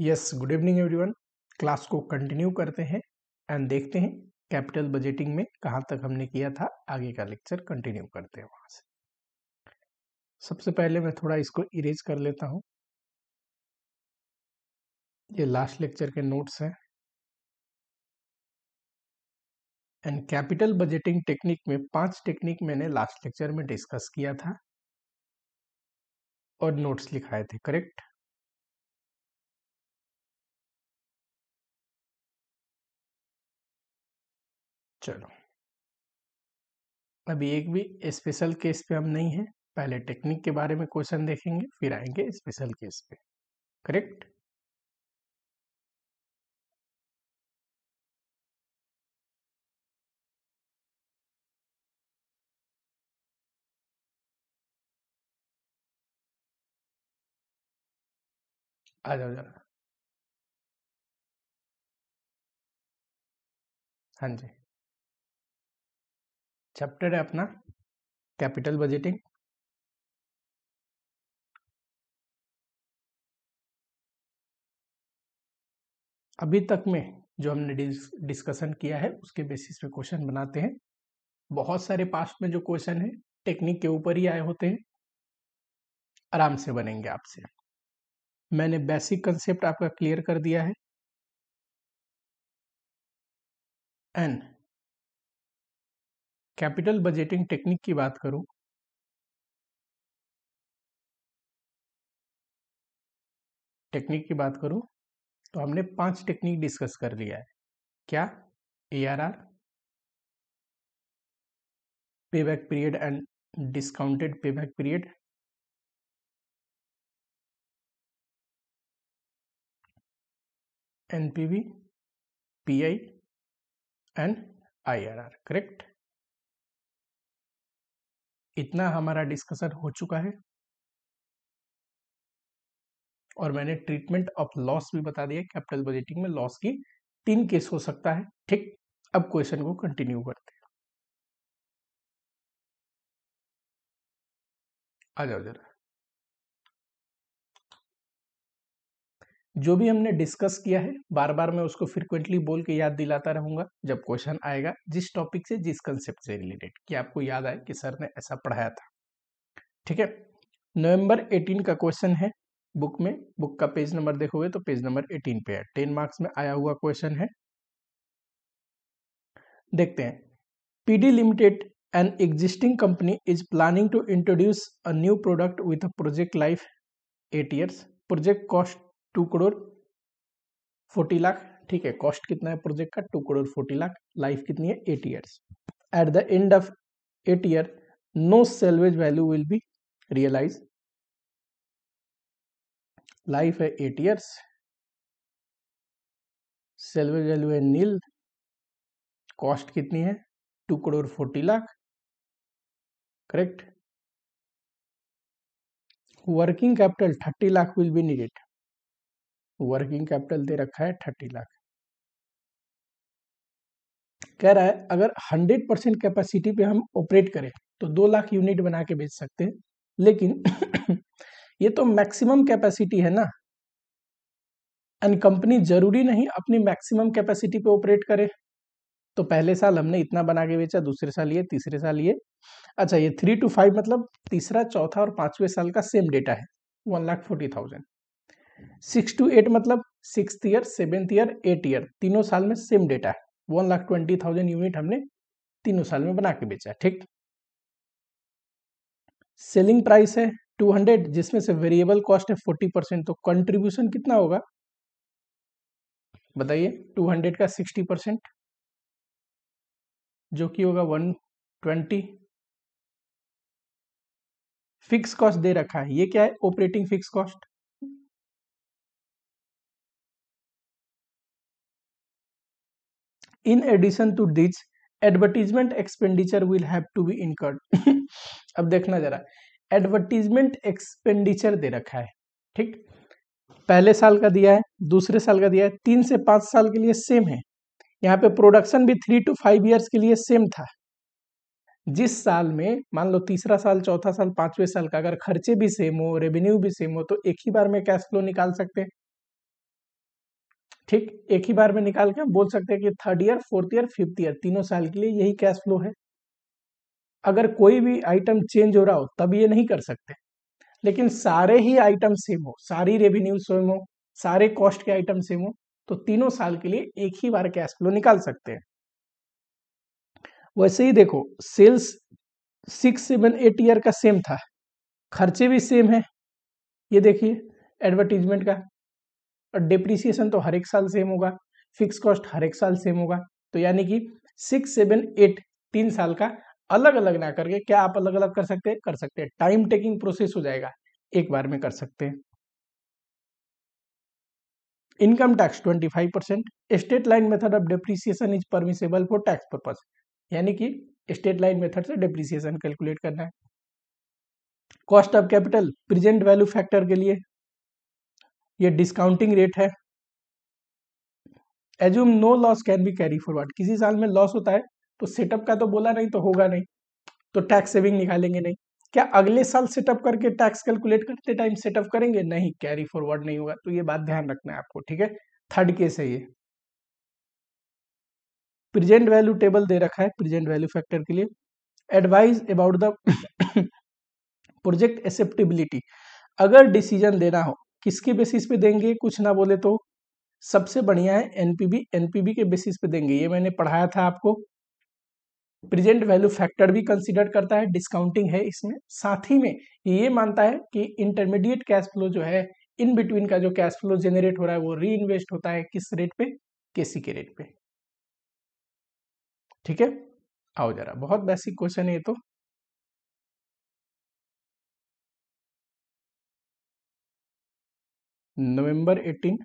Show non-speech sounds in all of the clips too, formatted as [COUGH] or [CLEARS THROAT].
Yes good evening everyone class को continue करते हैं एंड देखते हैं कैपिटल बजटिंग में कहां तक हमने किया था आगे का लेक्चर कंटिन्यू करते हैं वहां से सबसे पहले मैं थोड़ा इसको इरेज कर लेता हूं ये लास्ट लेक्चर के नोट्स हैं एंड कैपिटल बजटिंग टेक्निक में पांच टेक्निक मैंने लास्ट लेक्चर में डिस्कस किया था और नोट्स लिखाए थे करेक्ट चलो अभी एक भी स्पेशल केस पे हम नहीं है पहले टेक्निक के बारे में क्वेश्चन देखेंगे फिर आएंगे स्पेशल केस पे करेक्ट आ जाओ जरा हाँ जी चैप्टर है अपना कैपिटल बजटिंग अभी तक में जो हमने डिस्कशन किया है उसके बेसिस पे क्वेश्चन बनाते हैं बहुत सारे पास्ट में जो क्वेश्चन है टेक्निक के ऊपर ही आए होते हैं आराम से बनेंगे आपसे मैंने बेसिक कंसेप्ट आपका क्लियर कर दिया है एंड कैपिटल बजेटिंग टेक्निक की बात करूं टेक्निक की बात करूं तो हमने पांच टेक्निक डिस्कस कर लिया है क्या A R R pay back period and discounted pay back period NPV PI and IRR correct इतना हमारा डिस्कशन हो चुका है और मैंने ट्रीटमेंट ऑफ लॉस भी बता दिया कैपिटल बजटिंग में लॉस की तीन केस हो सकता है ठीक अब क्वेश्चन को कंटिन्यू करते हैं आ जाओ जरा जो भी हमने डिस्कस किया है बार बार मैं उसको फ्रिक्वेंटली बोल के याद दिलाता रहूंगा जब क्वेश्चन आएगा जिस टॉपिक से जिस कंसेप्ट से रिलेटेड कि आपको याद आए कि सर ने ऐसा पढ़ाया था ठीक है नवंबर 18 का क्वेश्चन है बुक में बुक का पेज नंबर देखोगे तो पेज नंबर 18 पे है टेन मार्क्स में आया हुआ क्वेश्चन है देखते हैं PD limited an existing company is planning to introduce a new product with a project life eight years project cost two crore forty lakh ठीक है कॉस्ट कितना है प्रोजेक्ट का two crore forty lakh life कितनी है eight years at the end of eight year no salvage value will be realise life है eight years salvage value है nil cost कितनी है two crore forty lakh correct working capital thirty lakh will be needed working capital दे रखा है thirty lakh कह रहा है अगर हंड्रेड परसेंट कैपेसिटी पे हम ऑपरेट करें तो दो लाख यूनिट बना के बेच सकते हैं लेकिन [CLEARS THROAT] ये तो मैक्सिमम कैपेसिटी है ना एंड कंपनी जरूरी नहीं अपनी मैक्सिमम कैपेसिटी पे ऑपरेट करे तो पहले साल हमने इतना बना के बेचा दूसरे साल ये तीसरे साल ये अच्छा ये थ्री टू फाइव मतलब तीसरा चौथा और पांचवें साल का सेम डेटा है one lakh forty thousand six two eight मतलब six year seventh year eight year तीनों साल में सेम डेटा है one lakh twenty thousand unit हमने तीनों साल में बना के बेचा है ठीक सेलिंग प्राइस है टू हंड्रेड जिसमें से वेरिएबल कॉस्ट है फोर्टी परसेंट तो कंट्रीब्यूशन कितना होगा बताइए टू हंड्रेड का सिक्सटी परसेंट जो कि होगा वन ट्वेंटी फिक्स कॉस्ट दे रखा है ये क्या है operating fix cost in addition to this advertisement expenditure will have to be incurred अब देखना जरा एडवर्टीजमेंट एक्सपेंडिचर दे रखा है ठीक पहले साल का दिया है दूसरे साल का दिया है तीन से पांच साल के लिए सेम है यहाँ पे प्रोडक्शन भी थ्री टू फाइव ईयर्स के लिए सेम था जिस साल में मान लो तीसरा साल चौथा साल पांचवें साल का अगर खर्चे भी सेम हो रेवेन्यू भी सेम हो तो एक ही बार में कैश फ्लो निकाल सकते हैं ठीक एक ही बार में निकाल के बोल सकते हैं कि third year fourth year fifth year तीनों साल के लिए यही कैश फ्लो है अगर कोई भी आइटम चेंज हो रहा हो तब ये नहीं कर सकते लेकिन सारे ही आइटम सेम हो सारी रेवेन्यू सेम हो सारे कॉस्ट के आइटम सेम हो तो तीनों साल के लिए एक ही बार कैश फ्लो निकाल सकते हैं वैसे ही देखो sales six seven eight year का सेम था खर्चे भी सेम है ये देखिए एडवर्टीजमेंट का डिप्रिसिएशन तो हर एक साल सेम होगा फिक्स कॉस्ट हर एक साल सेम होगा तो यानी कि सिक्स सेवन एट तीन साल का अलग अलग ना करके क्या आप अलग अलग कर सकते हैं कर सकते हैं टाइम टेकिंग प्रोसेस हो जाएगा एक बार में कर सकते हैं income tax 25 percent state line method of depreciation is permissible for tax purpose यानी कि स्टेट लाइन मेथड से डिप्रिसिएशन कैलकुलेट करना है cost of capital present value factor के लिए ये डिस्काउंटिंग रेट है assume no loss can be carry forward किसी साल में लॉस होता है तो सेटअप का तो बोला नहीं तो होगा नहीं तो टैक्स सेविंग निकालेंगे नहीं क्या अगले साल सेटअप करके टैक्स कैलकुलेट करते टाइम सेटअप करेंगे नहीं कैरी फॉरवर्ड नहीं होगा तो ये बात ध्यान रखना है आपको ठीक है थर्ड केस है ये प्रेजेंट वैल्यू टेबल दे रखा है प्रेजेंट वैल्यू फैक्टर के लिए advise about the project acceptability अगर डिसीजन देना हो किसके बेसिस पे देंगे कुछ ना बोले तो सबसे बढ़िया है एनपीबी एनपीबी के बेसिस पे देंगे ये मैंने पढ़ाया था आपको प्रेजेंट वैल्यू फैक्टर भी कंसिडर करता है डिस्काउंटिंग है इसमें साथ ही में ये मानता है कि इंटरमीडिएट कैश फ्लो जो है इन बिटवीन का जो कैश फ्लो जेनरेट हो रहा है वो री इन्वेस्ट होता है किस रेट पे केसी के रेट पे ठीक है आओ जरा बहुत बेसिक क्वेश्चन है ये तो नवंबर 18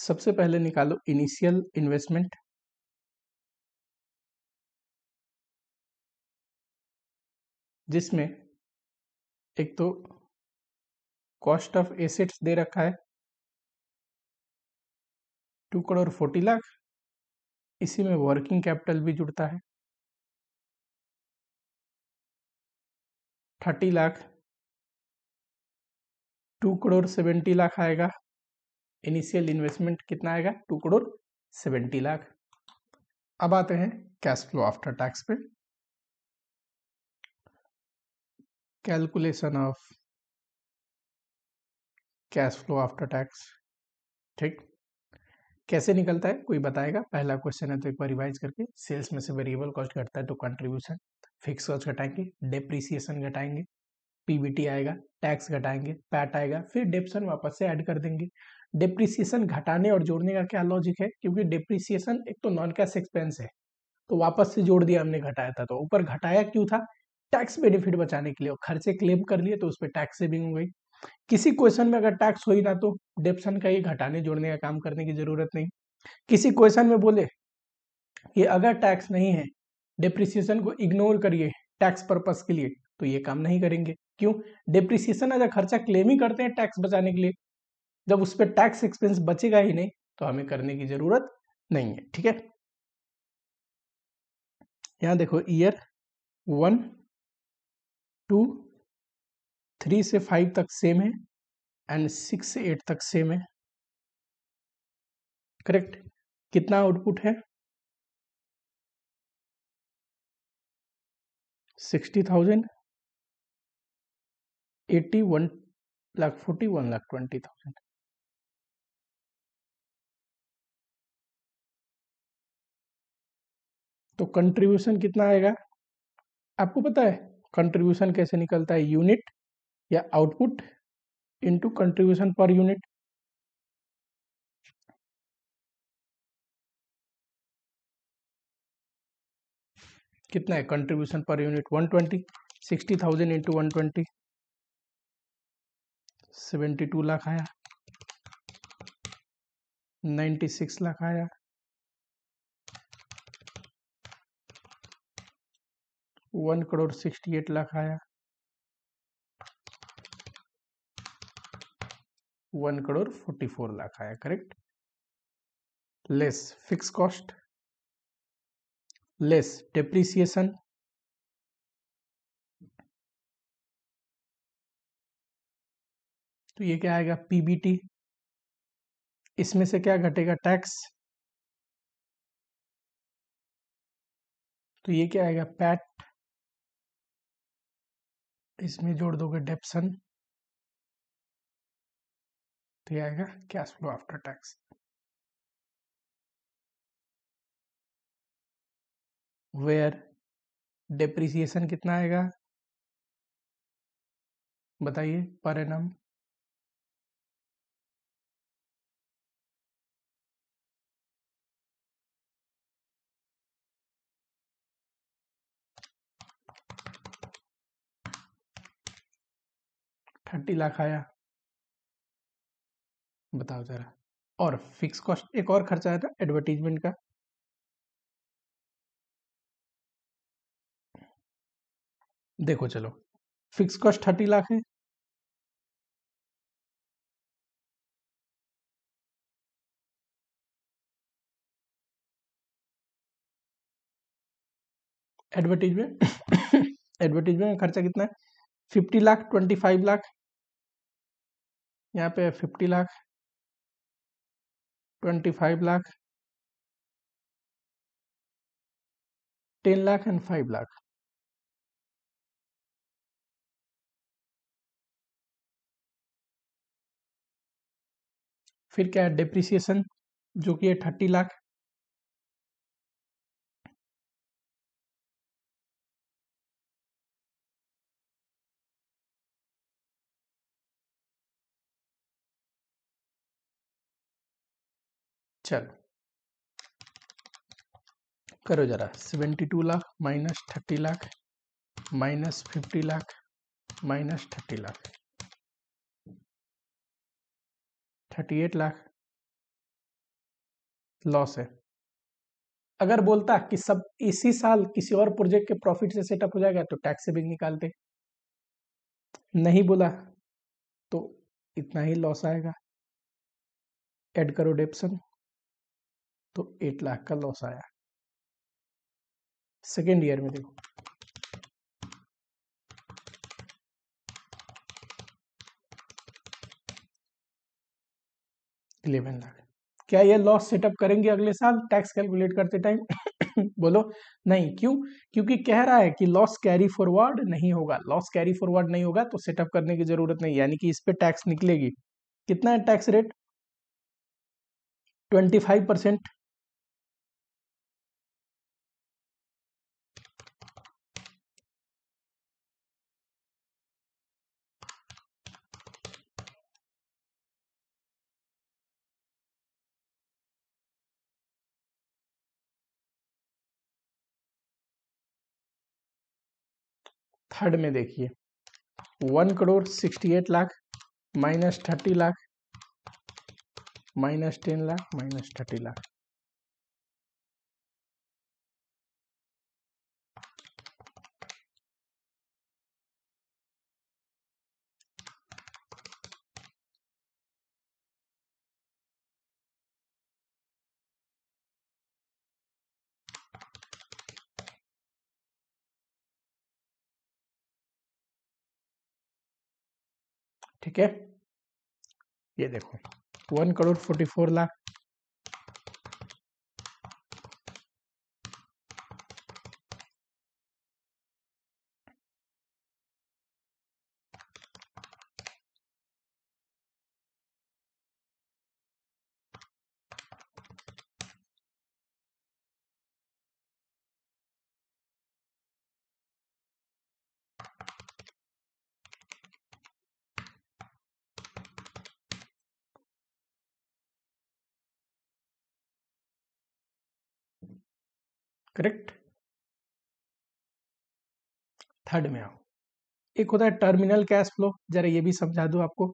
सबसे पहले निकालो इनिशियल इन्वेस्टमेंट जिसमें एक तो कॉस्ट ऑफ एसेट्स दे रखा है टू करोड़ फोर्टी लाख इसी में वर्किंग कैपिटल भी जुड़ता है thirty lakh two crore seventy lakh आएगा इनिशियल इन्वेस्टमेंट कितना आएगा टू करोड़ सेवेंटी लाख अब आते हैं कैश फ्लो आफ्टर टैक्स पे calculation of cash flow after tax ठीक कैसे निकलता है कोई बताएगा पहला क्वेश्चन है तो एक बार रिवाइज करके सेल्स में से वेरिएबल कॉस्ट घटता है तो कंट्रीब्यूशन फिक्स कॉस्ट घटाएंगे डेप्रिसिएशन घटाएंगे पीबीटी आएगा टैक्स घटाएंगे पैट आएगा फिर डेप्सन वापस से ऐड कर देंगे डेप्रिसिएशन घटाने और जोड़ने का क्या लॉजिक है क्योंकि डेप्रिसिएशन एक तो नॉन कैश एक्सपेंस है तो वापस से जोड़ दिया हमने घटाया था तो ऊपर घटाया क्यों था टैक्स बेनिफिट बचाने के लिए खर्चे क्लेम कर लिए तो उस पर टैक्स सेविंग हो गई किसी क्वेश्चन में अगर टैक्स हो ही ना तो डेप्सन का ये घटाने जोड़ने का काम करने की जरूरत नहीं किसी क्वेश्चन में बोले कि अगर टैक्स नहीं है डिप्रिसिएशन को इग्नोर करिए टैक्स पर्पस के लिए तो ये काम नहीं करेंगे क्यों डिप्रिसिएशन अगर खर्चा क्लेम ही करते हैं टैक्स बचाने के लिए जब उस पर टैक्स एक्सपेंस बचेगा ही नहीं तो हमें करने की जरूरत नहीं है ठीक है यहां देखो ईयर वन टू थ्री से फाइव तक सेम है एंड सिक्स से एट तक सेम है करेक्ट कितना आउटपुट है sixty thousand eighty one lakh forty one lakh twenty thousand तो कंट्रीब्यूशन कितना आएगा आपको पता है कंट्रीब्यूशन कैसे निकलता है यूनिट या output into contribution per unit कितना है contribution per unit 120 sixty thousand into one twenty seventy two lakh आया नाइन्टी सिक्स लाख आया one crore sixty eight lakh आया one crore forty four lakh आया correct less fix cost less depreciation तो ये क्या आएगा पीबीटी इसमें से क्या घटेगा टैक्स तो ये क्या आएगा पैट इसमें जोड़ दोगे डेप्सन तो ये आएगा cash flow after tax where depreciation कितना आएगा बताइए पर एनम थर्टी लाख आया बताओ जरा और फिक्स कॉस्ट एक और खर्चा आया था एडवर्टीजमेंट का देखो चलो फिक्स कॉस्ट थर्टी लाख है एडवर्टीजमेंट एडवर्टीजमेंट [COUGHS] का खर्चा कितना है fifty lakh twenty five lakh यहाँ पे fifty lakh twenty five lakh ten lakh and five lakh फिर क्या है डिप्रिसिएशन जो कि है थर्टी लाख चलो करो जरा seventy two lakh minus thirty lakh minus fifty lakh minus thirty lakh thirty eight lakh loss है अगर बोलता कि सब इसी साल किसी और प्रोजेक्ट के प्रॉफिट से सेटअप हो जाएगा तो टैक्स सेविंग निकालते नहीं बोला तो इतना ही लॉस आएगा एड करो डेप्सन तो एट लाख का लॉस आया सेकेंड ईयर में देखो इलेवन लाख क्या ये लॉस सेटअप करेंगे अगले साल टैक्स कैलकुलेट करते टाइम [COUGHS] बोलो नहीं क्यों क्योंकि कह रहा है कि लॉस कैरी फॉरवर्ड नहीं होगा लॉस कैरी फॉरवर्ड नहीं होगा तो सेटअप करने की जरूरत नहीं यानी कि इस पे टैक्स निकलेगी कितना है tax rate twenty five percent third में देखिए one crore sixty eight lakh minus thirty lakh minus ten lakh minus thirty lakh ठीक है ये देखो one crore forty four lakh correct third में आओ एक होता है टर्मिनल कैश फ्लो जरा ये भी समझा दो आपको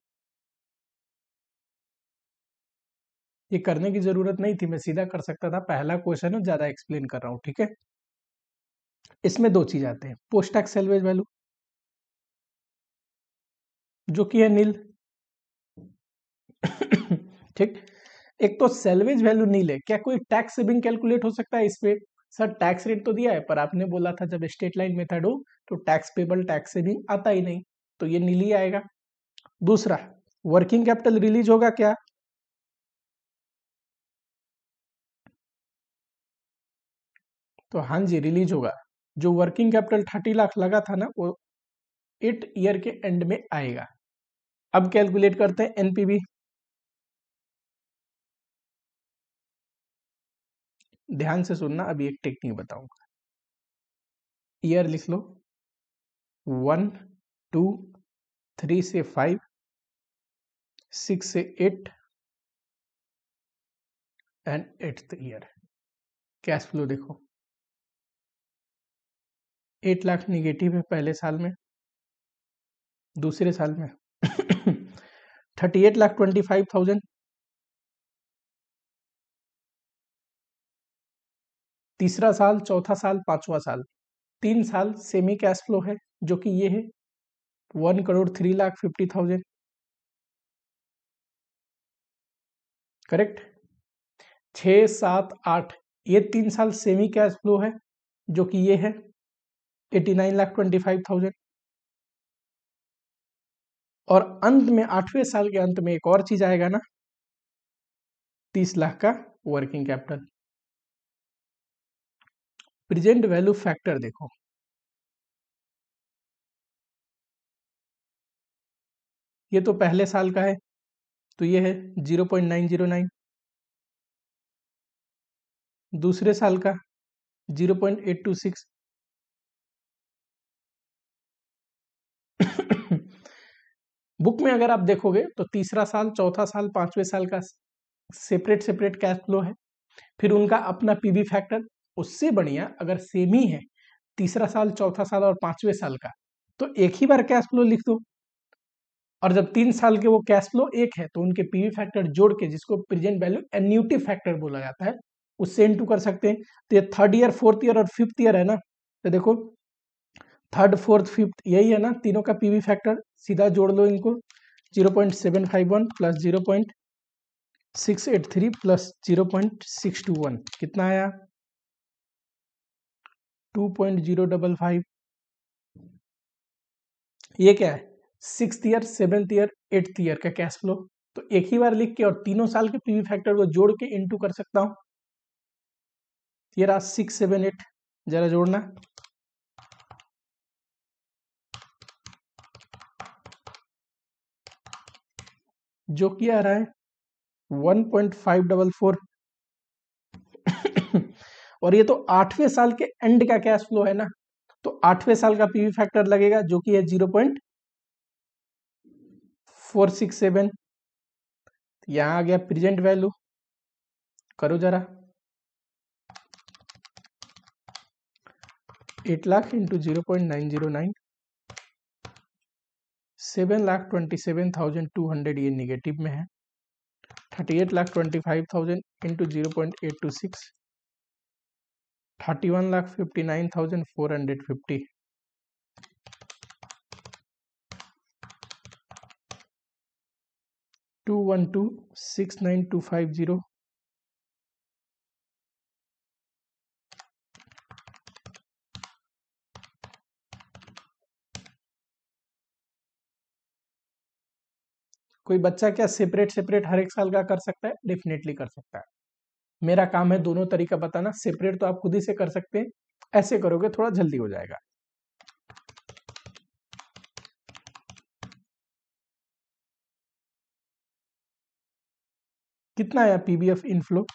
ये करने की जरूरत नहीं थी मैं सीधा कर सकता था पहला क्वेश्चन है ज्यादा एक्सप्लेन कर रहा हूं ठीक है इसमें दो चीज आते हैं पोस्ट टैक्स सेल्वेज वैल्यू जो कि है नील [COUGHS] ठीक एक तो सेल्वेज वैल्यू नील है क्या कोई टैक्स सेविंग कैलकुलेट हो सकता है इस सर टैक्स रेट तो दिया है पर आपने बोला था जब स्टेट लाइन मेथड हो तो टैक्स पेबल टैक्स भी आता ही नहीं तो ये नीली आएगा दूसरा वर्किंग कैपिटल रिलीज होगा क्या तो हाँ जी रिलीज होगा जो वर्किंग कैपिटल थर्टी लाख लगा था ना वो एट ईयर के एंड में आएगा अब कैलकुलेट करते हैं एनपीबी ध्यान से सुनना अभी एक टेक्निक बताऊंगा ईयर लिख लो वन टू थ्री से फाइव सिक्स से eight and eighth year cash flow देखो एट लाख निगेटिव है पहले साल में दूसरे साल में thirty eight lakh twenty five thousand तीसरा साल चौथा साल पांचवा साल तीन साल सेमी कैश फ्लो है जो कि ये है one crore three lakh fifty thousand correct छ सात आठ ये तीन साल सेमी कैश फ्लो है जो कि ये है eighty nine lakh twenty five thousand और अंत में आठवें साल के अंत में एक और चीज आएगा ना तीस लाख का working capital present value factor देखो ये तो पहले साल का है तो ये है zero point nine zero nine दूसरे साल का zero point eight two six book में अगर आप देखोगे तो तीसरा साल चौथा साल पांचवें साल का सेपरेट सेपरेट कैश फ्लो है फिर उनका अपना पीबी फैक्टर उससे बढ़िया अगर सेम ही है तीसरा साल चौथा साल और पांचवें साल का तो एक ही बार कैश फ्लो लिख दो और जब तीन साल के वो कैश फ्लो एक है तो उनके पीवी फैक्टर जोड़ के जिसको प्रेजेंट वैल्यू एन्यूटी फैक्टर बोला जाता है उससे इंटू कर सकते हैं तो ये थर्ड ईयर फोर्थ ईयर और फिफ्थ ईयर है ना तो देखो थर्ड फोर्थ फिफ्थ यही है ना तीनों का पीवी फैक्टर सीधा जोड़ लो इनको zero point seven five one plus zero point six eight three plus zero point six two one कितना आया two point zero double five ये क्या है six year seventh year eighth year का कैश फ्लो तो एक ही बार लिख के और तीनों साल के पीवी फैक्टर को जोड़ के इनटू कर सकता हूं ये रहा सिक्स सेवन एट जरा जोड़ना जो किया रहा है one point five double four और ये तो आठवें साल के एंड का कैश फ्लो है ना तो आठवें साल का पीवी फैक्टर लगेगा जो कि है zero point four six seven यहां आ गया प्रेजेंट वैल्यू करो जरा eight lakh into zero point nine zero nine seven lakh twenty seven thousand two hundred ये निगेटिव में है thirty eight lakh twenty five thousand into zero point eight two six thirty one lakh fifty nine thousand four hundred fifty two one two six nine two five zero कोई बच्चा क्या separate separate हर एक साल का कर सकता है डेफिनेटली कर सकता है मेरा काम है दोनों तरीका बताना सेपरेट तो आप खुद ही से कर सकते हैं ऐसे करोगे थोड़ा जल्दी हो जाएगा कितना आया पीबीएफ इनफ्लो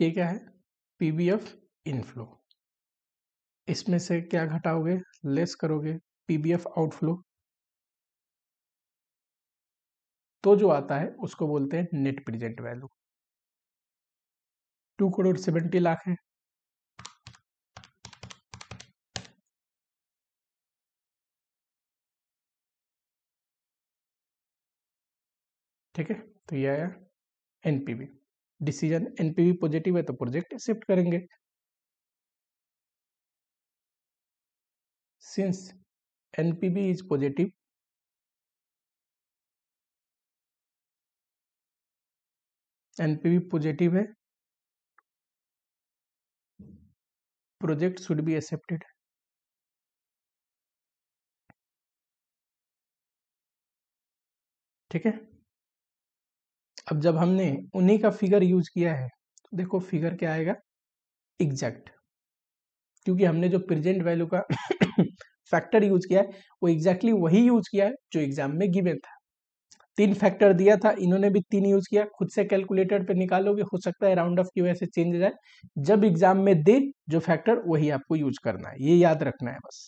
ये क्या है पी बी एफ इनफ्लो इसमें से क्या घटाओगे लेस करोगे पी बी एफ आउटफ्लो तो जो आता है उसको बोलते हैं net present value two crore seventy lakh है ठीक है तो ये आया एनपीवी डिसीजन एनपीवी पॉजिटिव है तो प्रोजेक्ट शिफ्ट करेंगे since NPV is positive NPV positive है प्रोजेक्ट शुड बी एक्सेप्टेड ठीक है अब जब हमने उन्हीं का फिगर यूज किया है तो देखो फिगर क्या आएगा एग्जैक्ट क्योंकि हमने जो प्रेजेंट वैल्यू का फैक्टर यूज किया है वो एग्जैक्टली exactly वही यूज किया है जो एग्जाम में गिवन था तीन फैक्टर दिया था इन्होंने भी तीन यूज किया खुद से कैलकुलेटर पे निकालोगे हो सकता है राउंड ऑफ की वजह से चेंज हो जाए जब एग्जाम में दे जो फैक्टर वही आपको यूज करना है ये याद रखना है बस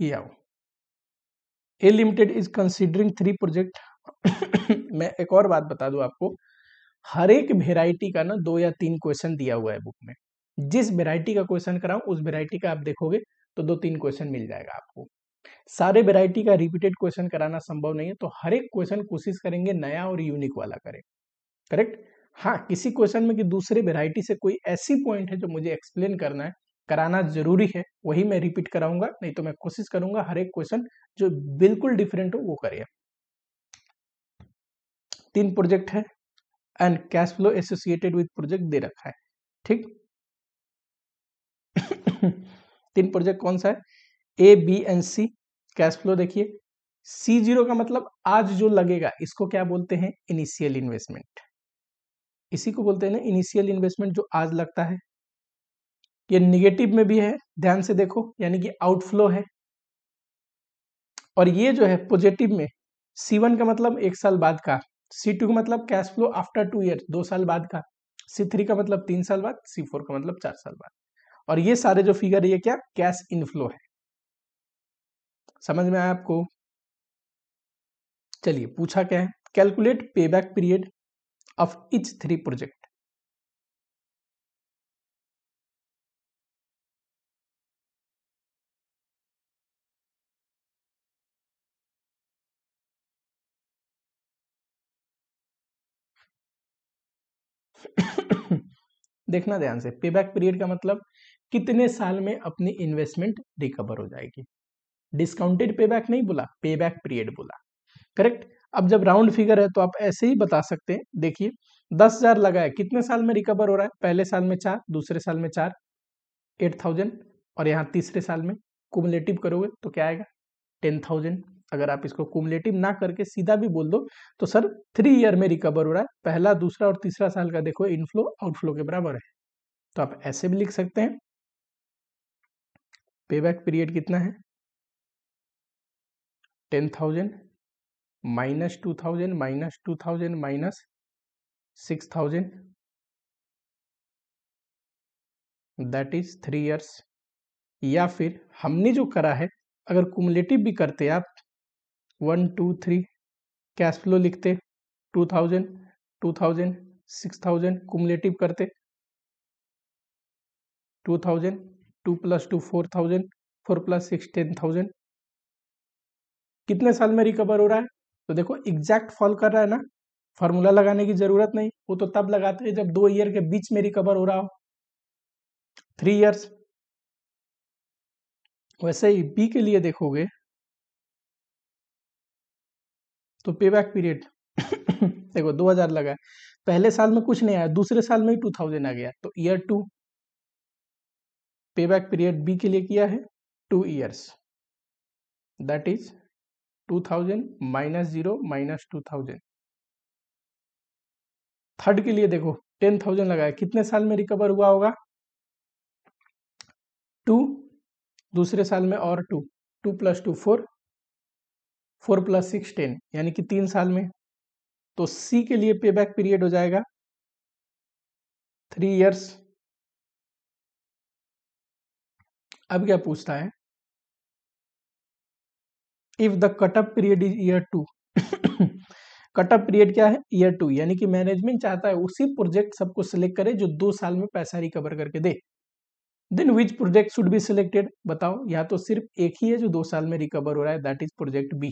ये आओ A limited is considering three project [COUGHS] मैं एक और बात बता दूं आपको हर एक वेराइटी का ना दो या तीन क्वेश्चन दिया हुआ है बुक में जिस वेराइटी का क्वेश्चन कराऊं उस वेराइटी का आप देखोगे तो दो तीन क्वेश्चन मिल जाएगा आपको सारे वेराइटी का रिपीटेड क्वेश्चन कराना संभव नहीं है तो हर एक क्वेश्चन कोशिश करेंगे नया और यूनिक वाला करें करेक्ट हाँ किसी क्वेश्चन में कि दूसरे वेराइटी से कोई ऐसी पॉइंट है जो मुझे एक्सप्लेन करना है कराना जरूरी है वही मैं रिपीट कराऊंगा नहीं तो मैं कोशिश करूंगा हर एक क्वेश्चन जो बिल्कुल डिफरेंट हो वो करे तीन प्रोजेक्ट है and cash flow associated with project दे रखा है ठीक तीन प्रोजेक्ट कौन सा है A B and C cash flow देखिए सी जीरो का मतलब आज जो लगेगा इसको क्या बोलते हैं इनिशियल इन्वेस्टमेंट इसी को बोलते हैं ना इनिशियल इन्वेस्टमेंट जो आज लगता है ये निगेटिव में भी है ध्यान से देखो यानी कि आउटफ्लो है और ये जो है पॉजिटिव में सी वन का मतलब एक साल बाद का सी टू का मतलब cash flow after two year दो साल बाद का सी थ्री का मतलब तीन साल बाद सी फोर का मतलब चार साल बाद और ये सारे जो फिगर ये क्या कैश इनफ्लो है समझ में आया आपको चलिए पूछा क्या है कैलकुलेट पे back period of each three project [COUGHS] देखना ध्यान से पे बैक पीरियड का मतलब कितने साल में अपनी इन्वेस्टमेंट रिकवर हो जाएगी डिस्काउंटेड पे बैक नहीं बोला पे बैक पीरियड बोला करेक्ट अब जब राउंड फिगर है तो आप ऐसे ही बता सकते हैं देखिए दस हजार लगाया कितने साल में रिकवर हो रहा है पहले साल में चार दूसरे साल में चार एट थाउजेंड और यहाँ तीसरे साल में कुमलेटिव करोगे तो क्या आएगा टेन थाउजेंड अगर आप इसको कुमलेटिव ना करके सीधा भी बोल दो तो सर थ्री ईयर में रिकवर हो रहा है पहला दूसरा और तीसरा साल का देखो इनफ्लो आउटफ्लो के बराबर है तो आप ऐसे भी लिख सकते हैं पे पीरियड कितना है ten thousand minus two thousand minus two thousand minus six thousand that is three years या फिर हमने जो करा है अगर कुमलेटिव भी करते आप one two three cash flow लिखते two thousand two thousand six thousand cumulative करते two thousand two plus two four thousand four plus six ten thousand कितने साल में रिकवर हो रहा है तो देखो एग्जैक्ट फॉल कर रहा है ना फॉर्मूला लगाने की जरूरत नहीं वो तो तब लगाते हैं जब दो ईयर के बीच में रिकवर हो रहा हो थ्री ईयर्स वैसे ही बी के लिए देखोगे तो पे बैक पीरियड देखो 2000 लगा है पहले साल में कुछ नहीं आया दूसरे साल में ही 2000 आ गया तो ईयर टू पे बैक पीरियड बी के लिए किया है two years that is 2000 minus zero minus two thousand third के लिए देखो टेन थाउजेंड लगाया कितने साल में रिकवर हुआ होगा टू दूसरे साल में और two two plus two four four plus six ten यानी कि तीन साल में तो सी के लिए पे बैक पीरियड हो जाएगा थ्री इयर्स अब क्या पूछता है if the cutoff period is year two cutoff period क्या है ईयर टू यानी कि मैनेजमेंट चाहता है उसी प्रोजेक्ट सबको सिलेक्ट करे जो दो साल में पैसा रिकवर करके दे then which project should be selected बताओ या तो सिर्फ एक ही है जो दो साल में रिकवर हो रहा है that is project B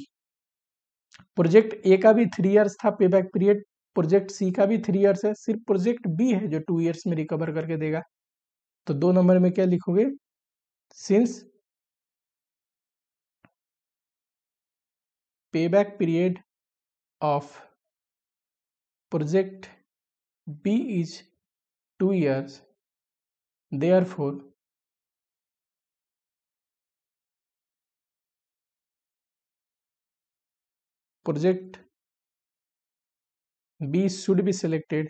project A का भी थ्री ईयर्स था पे बैक पीरियड प्रोजेक्ट सी का भी थ्री इयर्स है सिर्फ प्रोजेक्ट बी है जो टू ईयर्स में रिकवर करके देगा तो दो नंबर में क्या लिखोगे सिंस पे back period of project B is two years are for project B should be selected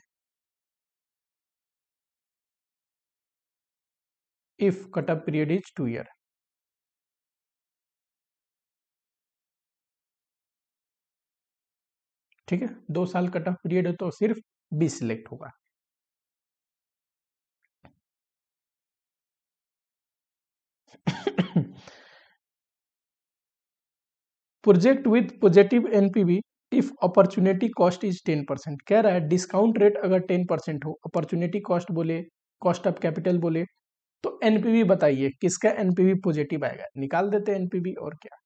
if cut-off period is 2 year. ठीक है दो साल कट ऑफ पीरियड है तो सिर्फ बी सिलेक्ट होगा project with positive NPV if opportunity cost is ten percent कह रहा है डिस्काउंट रेट अगर टेन परसेंट हो अपॉर्चुनिटी कॉस्ट बोले कॉस्ट ऑफ कैपिटल बोले तो एनपीवी बताइए किसका एनपीवी पॉजिटिव आएगा निकाल देते हैं एनपीवी और क्या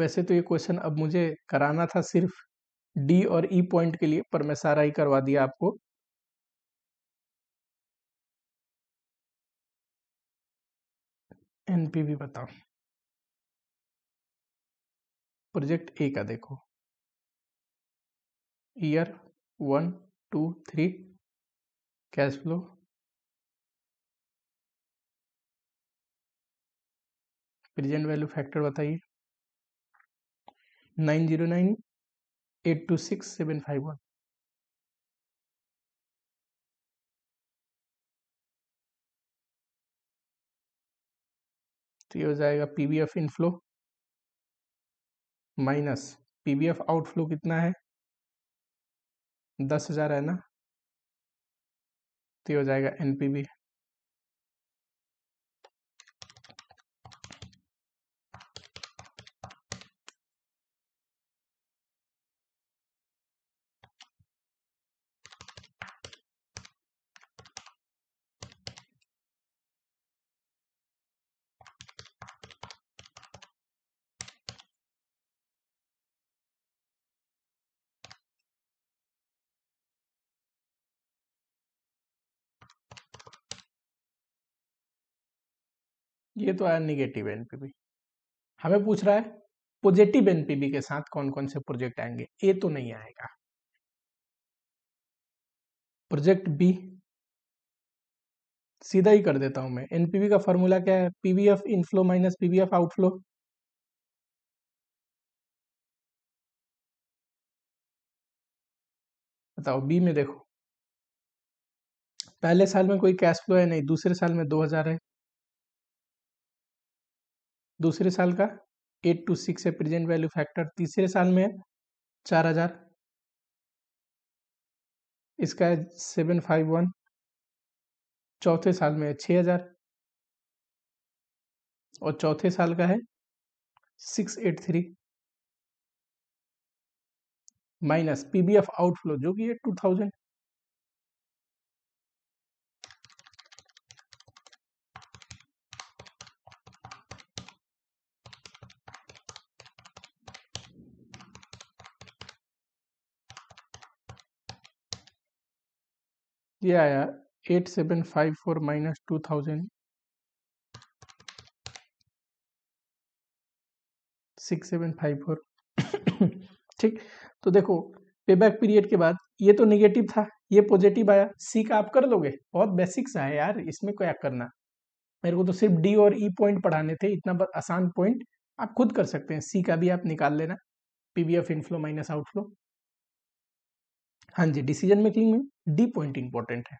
वैसे तो ये क्वेश्चन अब मुझे कराना था सिर्फ डी और ई e पॉइंट के लिए पर मैं सारा ही करवा दिया आपको एनपीवी बताओ प्रोजेक्ट ए का देखो year one two three cash flow present value factor बताइए nine zero nine eight two six seven five one तो ये हो जाएगा P V F inflow minus P V F outflow कितना है दस हज़ार है ना तो ये हो जाएगा एन पी बी ये तो आया निगेटिव एनपीबी हमें पूछ रहा है पॉजिटिव एनपीबी के साथ कौन कौन से प्रोजेक्ट आएंगे ए तो नहीं आएगा प्रोजेक्ट बी सीधा ही कर देता हूं मैं एनपीबी का फॉर्मूला क्या है PVF inflow minus PVF outflow बताओ बी में देखो पहले साल में कोई कैश फ्लो है नहीं दूसरे साल में 2000 है दूसरे साल का एट टू सिक्स है प्रेजेंट वैल्यू फैक्टर तीसरे साल में है चार हजार इसका है सेवन फाइव वन चौथे साल में है छः हजार और चौथे साल का है six eight three minus PBF outflow जो कि है टू थाउजेंड ये आया eight seven five four minus two thousand six seven five four ठीक तो देखो पे बैक पीरियड के बाद ये तो निगेटिव था ये पॉजिटिव आया सी का आप कर लोगे बहुत बेसिक्स है यार इसमें क्या करना मेरे को तो सिर्फ डी और ई e पॉइंट पढ़ाने थे इतना आसान पॉइंट आप खुद कर सकते हैं सी का भी आप निकाल लेना पीबीएफ इनफ्लो माइनस आउटफ्लो हाँ जी डिसीजन मेकिंग में डी पॉइंट इंपॉर्टेंट है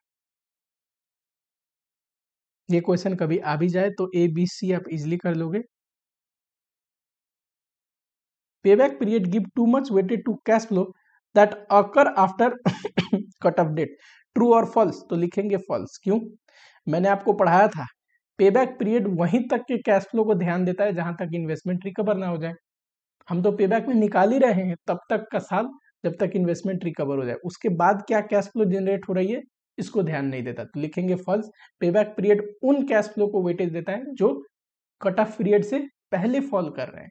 ये क्वेश्चन कभी आ भी जाए तो ए बी सी आप इजिली कर लोगे back period give too much weighted to cash flow that occur after cut off date true और फॉल्स तो लिखेंगे फॉल्स क्यों मैंने आपको पढ़ाया था पे बैक पीरियड वहीं तक के कैश फ्लो को ध्यान देता है जहां तक इन्वेस्टमेंट रिकवर ना हो जाए हम तो पे बैक में निकाल ही रहे हैं तब तक का साल जब तक इन्वेस्टमेंट रिकवर हो जाए उसके बाद क्या कैश फ्लो जनरेट हो रही है इसको ध्यान नहीं देता तो लिखेंगे फॉल्स पेबैक पीरियड उन कैश फ्लो को वेटेज देता है जो कट ऑफ पीरियड से पहले फॉल कर रहे हैं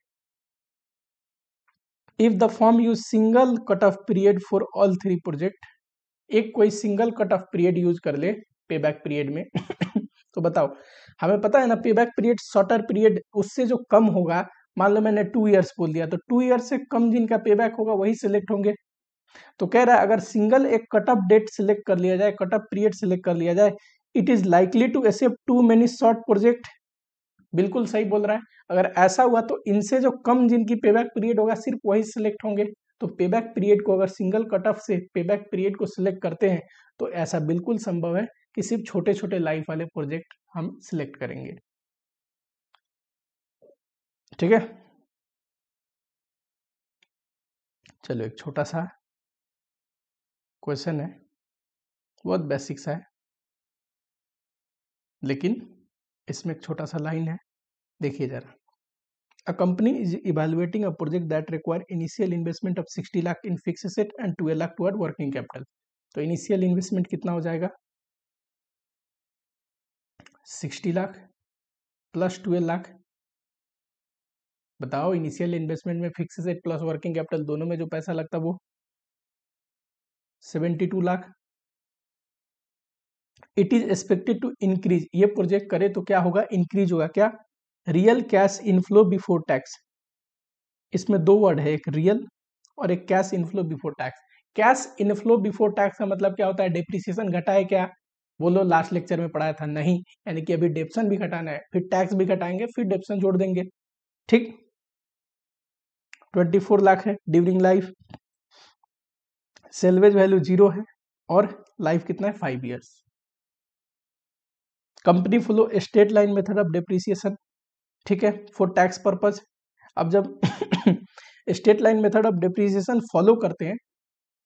if the form use single cut off period for all three project एक कोई single cut off period use कर ले पे बैक पीरियड में [COUGHS] तो बताओ हमें पता है ना पे बैक पीरियड शॉर्टर पीरियड उससे जो कम होगा मान लो मैंने टू ईयर्स बोल दिया तो टू ईयर्स से कम जिनका पे होगा वही सिलेक्ट होंगे तो कह रहा है अगर सिंगल एक कट ऑफ डेट सिलेक्ट कर लिया जाए कट ऑफ पीरियड सिलेक्ट कर लिया जाए it is likely to accept too many short project बिल्कुल सही बोल रहा है अगर ऐसा हुआ तो इनसे जो कम जिनकी पेबैक पीरियड होगा सिर्फ वही सिलेक्ट होंगे तो पेबैक पीरियड को अगर सिंगल कट ऑफ से पेबैक पीरियड को सिलेक्ट करते हैं तो ऐसा बिल्कुल संभव है कि सिर्फ छोटे छोटे लाइफ वाले प्रोजेक्ट हम सिलेक्ट करेंगे ठीक है चलो एक छोटा सा क्वेश्चन है बहुत बेसिक सा है लेकिन इसमें एक छोटा सा लाइन है देखिए जरा a company is evaluating a project that require initial investment of 60 lakh in fix asset and 12 lakh toward working capital तो इनिशियल इन्वेस्टमेंट कितना हो जाएगा 60 लाख प्लस 12 लाख बताओ इनिशियल इन्वेस्टमेंट में fix asset plus working capital दोनों में जो पैसा लगता वो seventy two lakh it is expected to increase ये प्रोजेक्ट करे तो क्या होगा इंक्रीज होगा क्या real cash inflow before tax इसमें दो वर्ड है एक रियल और एक cash inflow before tax cash inflow before tax का मतलब क्या होता है डिप्रिसिएशन घटा है क्या बोलो लास्ट लेक्चर में पढ़ाया था नहीं यानी कि अभी डेप्सन भी घटाना है फिर टैक्स भी घटाएंगे फिर डेप्सन जोड़ देंगे ठीक ट्वेंटी फोर लाख है during life salvage value zero है और लाइफ कितना है five years company follow straight line method of depreciation ठीक है फॉर टैक्स पर्पज अब जब [COUGHS] straight line method of depreciation follow करते हैं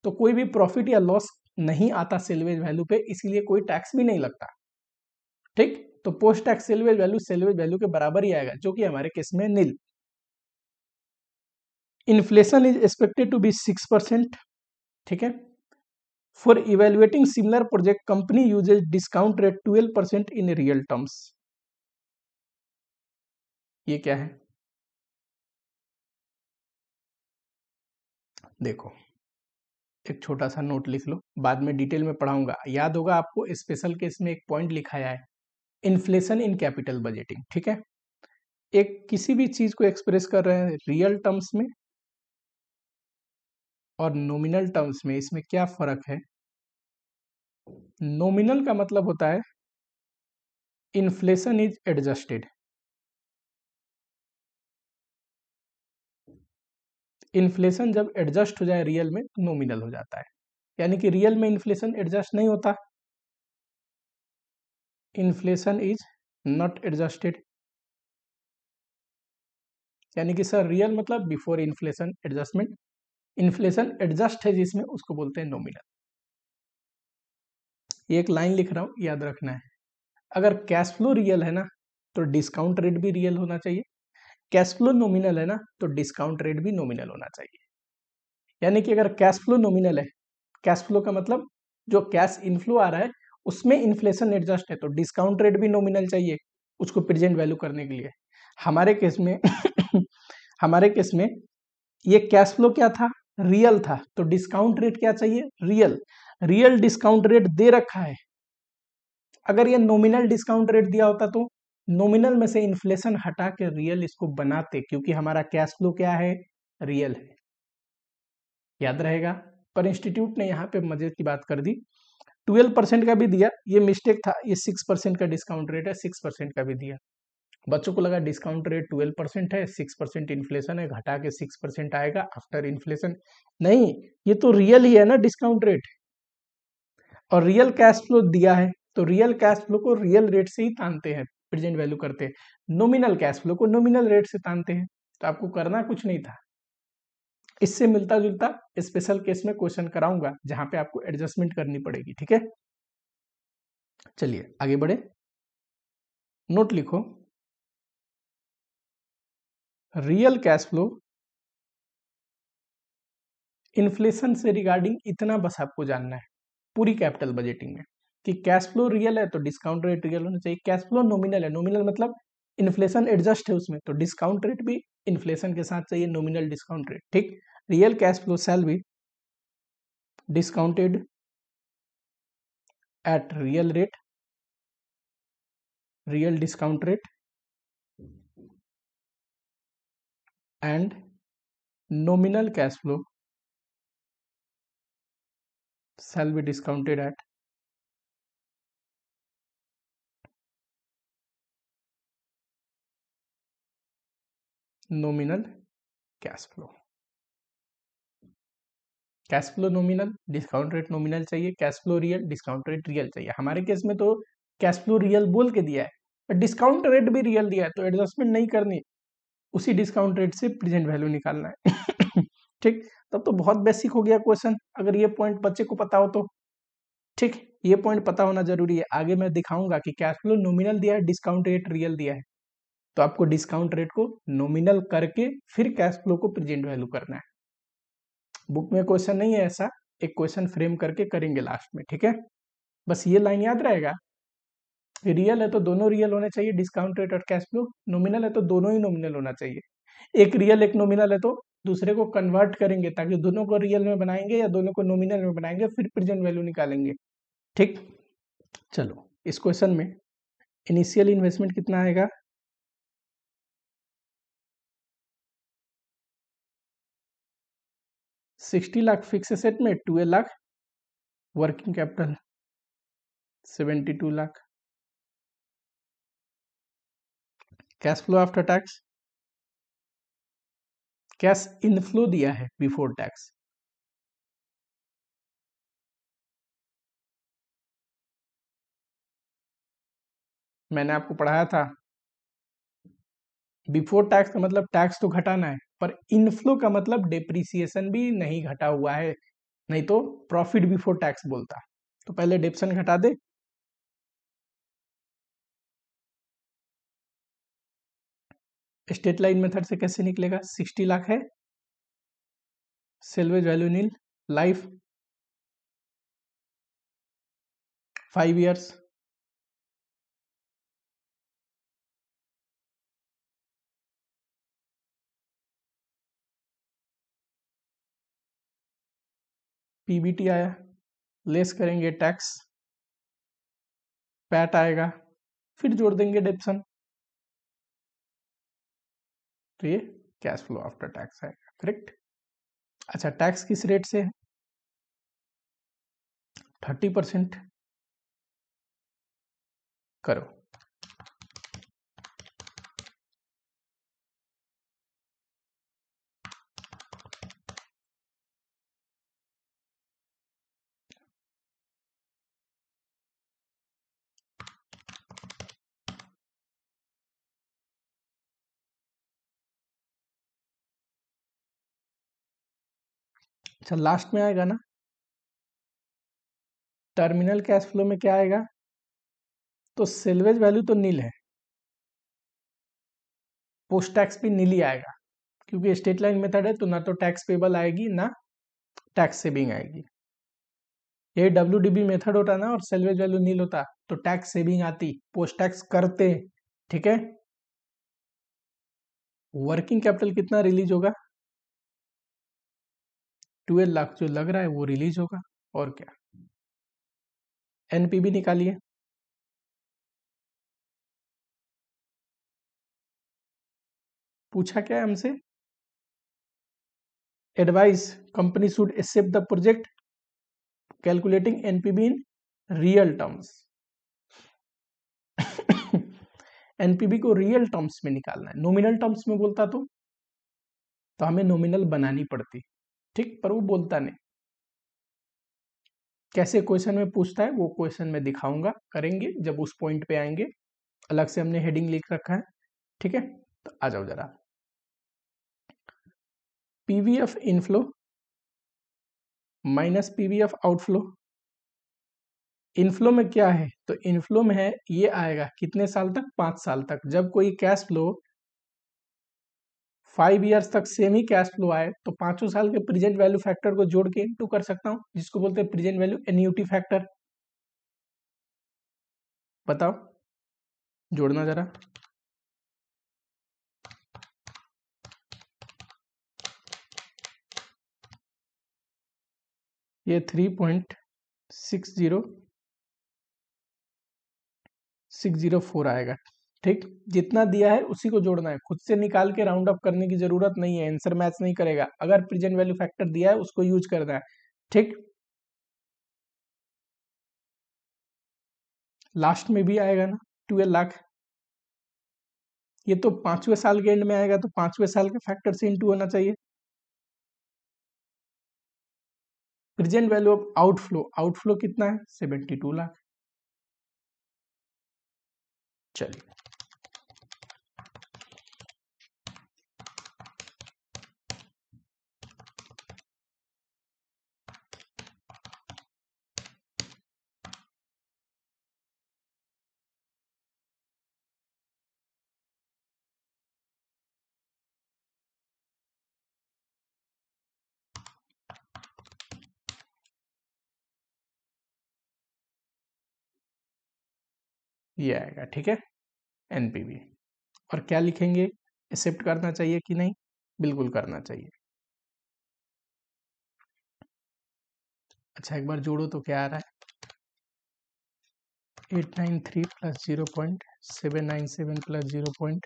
तो कोई भी प्रॉफिट या लॉस नहीं आता सेलवेज वैल्यू पे इसीलिए कोई टैक्स भी नहीं लगता ठीक तो post tax salvage value salvage value के बराबर ही आएगा जो कि हमारे केस में nil inflation is expected to be six percent ठीक है for evaluating similar project company uses discount rate twelve percent in real terms ये क्या है देखो एक छोटा सा नोट लिख लो बाद में डिटेल में पढ़ाऊंगा याद होगा आपको स्पेशल केस में एक पॉइंट लिखाया है इन्फ्लेशन इन कैपिटल बजटिंग ठीक है एक किसी भी चीज को एक्सप्रेस कर रहे हैं रियल टर्म्स में और नोमिनल टर्म्स में इसमें क्या फ़र्क है नोमिनल का मतलब होता है इन्फ्लेशन इज एडजस्टेड इन्फ्लेशन जब एडजस्ट हो जाए रियल में नोमिनल हो जाता है यानी कि रियल में इन्फ्लेशन एडजस्ट नहीं होता इन्फ्लेशन इज नॉट एडजस्टेड यानी कि सर रियल मतलब before inflation adjustment inflation adjust है जिसमें उसको बोलते हैं नॉमिनल एक लाइन लिख रहा हूं याद रखना है अगर कैश फ्लो रियल है ना तो डिस्काउंट रेट भी रियल होना चाहिए कैश फ्लो नॉमिनल है ना तो डिस्काउंट रेट भी नॉमिनल होना चाहिए यानी कि अगर कैश फ्लो नॉमिनल है कैश फ्लो का मतलब जो कैश इनफ्लो आ रहा है उसमें इन्फ्लेशन एडजस्ट है तो डिस्काउंट रेट भी नॉमिनल चाहिए उसको प्रेजेंट वैल्यू करने के लिए हमारे केस में [COUGHS] हमारे केस में ये कैश फ्लो क्या था रियल था तो डिस्काउंट रेट क्या चाहिए रियल रियल डिस्काउंट रेट दे रखा है अगर ये नोमिनल डिस्काउंट रेट दिया होता तो नोमिनल में से इन्फ्लेशन हटा के रियल इसको बनाते क्योंकि हमारा कैश फ्लो क्या है रियल है याद रहेगा पर इंस्टीट्यूट ने यहाँ पे मजे की बात कर दी ट्वेल्व परसेंट का भी दिया ये मिस्टेक था ये सिक्स परसेंट का डिस्काउंट रेट है सिक्स परसेंट का भी दिया बच्चों को लगा डिस्काउंट रेट ट्वेल्व परसेंट है सिक्स परसेंट इन्फ्लेशन है घटा के सिक्स परसेंट आएगा आफ्टर इन्फ्लेशन नहीं ये तो रियल ही है ना डिस्काउंट रेट और रियल कैश फ्लो दिया है तो रियल कैश फ्लो को रियल रेट से ही तानते हैं प्रेजेंट वैल्यू करते हैं नोमिनल कैश फ्लो को नोमिनल रेट से तानते हैं तो आपको करना कुछ नहीं था इससे मिलता जुलता स्पेशल केस में क्वेश्चन कराऊंगा जहां पे आपको एडजस्टमेंट करनी पड़ेगी ठीक है चलिए आगे बढ़े नोट लिखो रियल कैश फ्लो इन्फ्लेशन से रिगार्डिंग इतना बस आपको जानना है पूरी कैपिटल बजटिंग में कि कैश फ्लो रियल है तो डिस्काउंट रेट रियल होना चाहिए कैश फ्लो नॉमिनल है नॉमिनल मतलब इन्फ्लेशन एडजस्ट है उसमें तो डिस्काउंट रेट भी इन्फ्लेशन के साथ चाहिए नॉमिनल डिस्काउंट रेट ठीक रियल कैश फ्लो सेल भी discounted at real rate real discount rate and nominal cash flow shall be discounted at nominal cash flow cash flow nominal discount rate nominal चाहिए cash flow real discount rate real चाहिए हमारे case में तो cash flow real बोल के दिया है discount rate भी रियल दिया है तो एडजस्टमेंट नहीं करनी उसी डिस्काउंट रेट से प्रेजेंट वैल्यू निकालना है [COUGHS] ठीक तब तो बहुत बेसिक हो गया क्वेश्चन अगर ये पॉइंट बच्चे को पता हो तो ठीक ये पॉइंट पता होना जरूरी है आगे मैं दिखाऊंगा कि कैश फ्लो नोमिनल दिया है डिस्काउंट रेट रियल दिया है तो आपको डिस्काउंट रेट को नोमिनल करके फिर कैश फ्लो को प्रेजेंट वैल्यू करना है बुक में क्वेश्चन नहीं है ऐसा एक क्वेश्चन फ्रेम करके करेंगे लास्ट में ठीक है बस ये लाइन याद रहेगा रियल है तो दोनों रियल होने चाहिए डिस्काउंट रेट और कैश फ्लो नॉमिनल है तो दोनों ही नॉमिनल होना चाहिए एक रियल एक नॉमिनल है तो दूसरे को कन्वर्ट करेंगे ताकि दोनों को रियल में बनाएंगे या दोनों को नॉमिनल में बनाएंगे फिर प्रेजेंट वैल्यू निकालेंगे ठीक चलो इस क्वेश्चन में इनिशियल इन्वेस्टमेंट कितना आएगा सिक्सटी लाख फिक्स एसेट में twelve lakh working capital seventy two lakh cash flow after tax cash inflow दिया है बिफोर टैक्स मैंने आपको पढ़ाया था बिफोर टैक्स का मतलब टैक्स तो घटाना है पर इनफ्लो का मतलब डिप्रिसिएशन भी नहीं घटा हुआ है नहीं तो प्रॉफिट बिफोर टैक्स बोलता तो पहले डेप्सन घटा दे स्टेट लाइन मेथड से कैसे निकलेगा सिक्सटी लाख है salvage value nil life five years PBT आया लेस करेंगे टैक्स पैट आएगा फिर जोड़ देंगे डेप्सन तो ये कैश फ्लो आफ्टर टैक्स आएगा करेक्ट अच्छा टैक्स किस रेट से है थर्टी परसेंट करो अच्छा लास्ट में आएगा ना टर्मिनल कैश फ्लो में क्या आएगा तो सेल्वेज वैल्यू तो नील है पोस्ट टैक्स भी नील ही आएगा क्योंकि स्टेट लाइन मेथड है तो ना तो टैक्स पेबल आएगी ना टैक्स सेविंग आएगी ये डब्ल्यू डीबी मेथड होता ना और सेल्वेज वैल्यू नील होता तो टैक्स सेविंग आती पोस्ट टैक्स करते ठीक है वर्किंग कैपिटल कितना रिलीज होगा ट्वेल्व लाख जो लग रहा है वो रिलीज होगा और क्या एनपीबी निकालिए पूछा क्या है हमसे advice company should accept the project calculating NPV in real terms NPV को रियल टर्म्स में निकालना है नोमिनल टर्म्स में बोलता तो तो हमें नोमिनल बनानी पड़ती ठीक पर वो बोलता नहीं कैसे क्वेश्चन में पूछता है वो क्वेश्चन में दिखाऊंगा करेंगे जब उस पॉइंट पे आएंगे अलग से हमने हेडिंग लिख रखा है ठीक है तो आ जाओ जरा PVF inflow minus PVF outflow inflow में क्या है तो इनफ्लो में है ये आएगा कितने साल तक पांच साल तक जब कोई कैश फ्लो फाइव ईयर्स तक सेम ही कैश फ्लो आए तो पांचों साल के प्रेजेंट वैल्यू फैक्टर को जोड़ के इंटू कर सकता हूं जिसको बोलते हैं प्रेजेंट वैल्यू एन्यूटी फैक्टर बताओ जोड़ना जरा ये three point six zero six zero four आएगा ठीक जितना दिया है उसी को जोड़ना है खुद से निकाल के राउंड अप करने की जरूरत नहीं है आंसर मैच नहीं करेगा अगर प्रेजेंट वैल्यू फैक्टर दिया है उसको यूज करना है ठीक लास्ट में भी आएगा ना ट्वेल्व लाख ये तो पांचवें साल के एंड में आएगा तो पांचवें साल के फैक्टर से इंटू होना चाहिए present value of outflow outflow कितना है सेवेंटी टू लाख चलिए ये आएगा ठीक है एनपीवी और क्या लिखेंगे एक्सेप्ट करना चाहिए कि नहीं बिल्कुल करना चाहिए अच्छा एक बार जोड़ो तो क्या आ रहा है eight nine three plus zero point seven nine seven plus zero point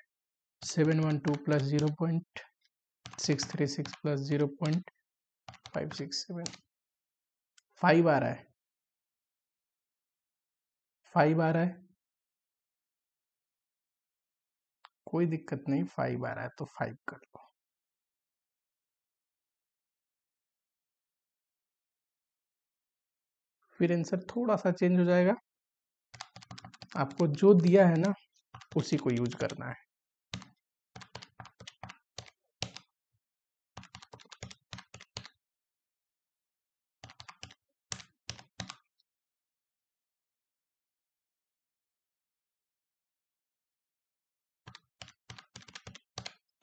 seven one two plus zero point six three six plus zero point five six seven five आ रहा है फाइव आ रहा है कोई दिक्कत नहीं फाइव आ रहा है तो फाइव कर लो फिर आंसर थोड़ा सा चेंज हो जाएगा आपको जो दिया है ना उसी को यूज करना है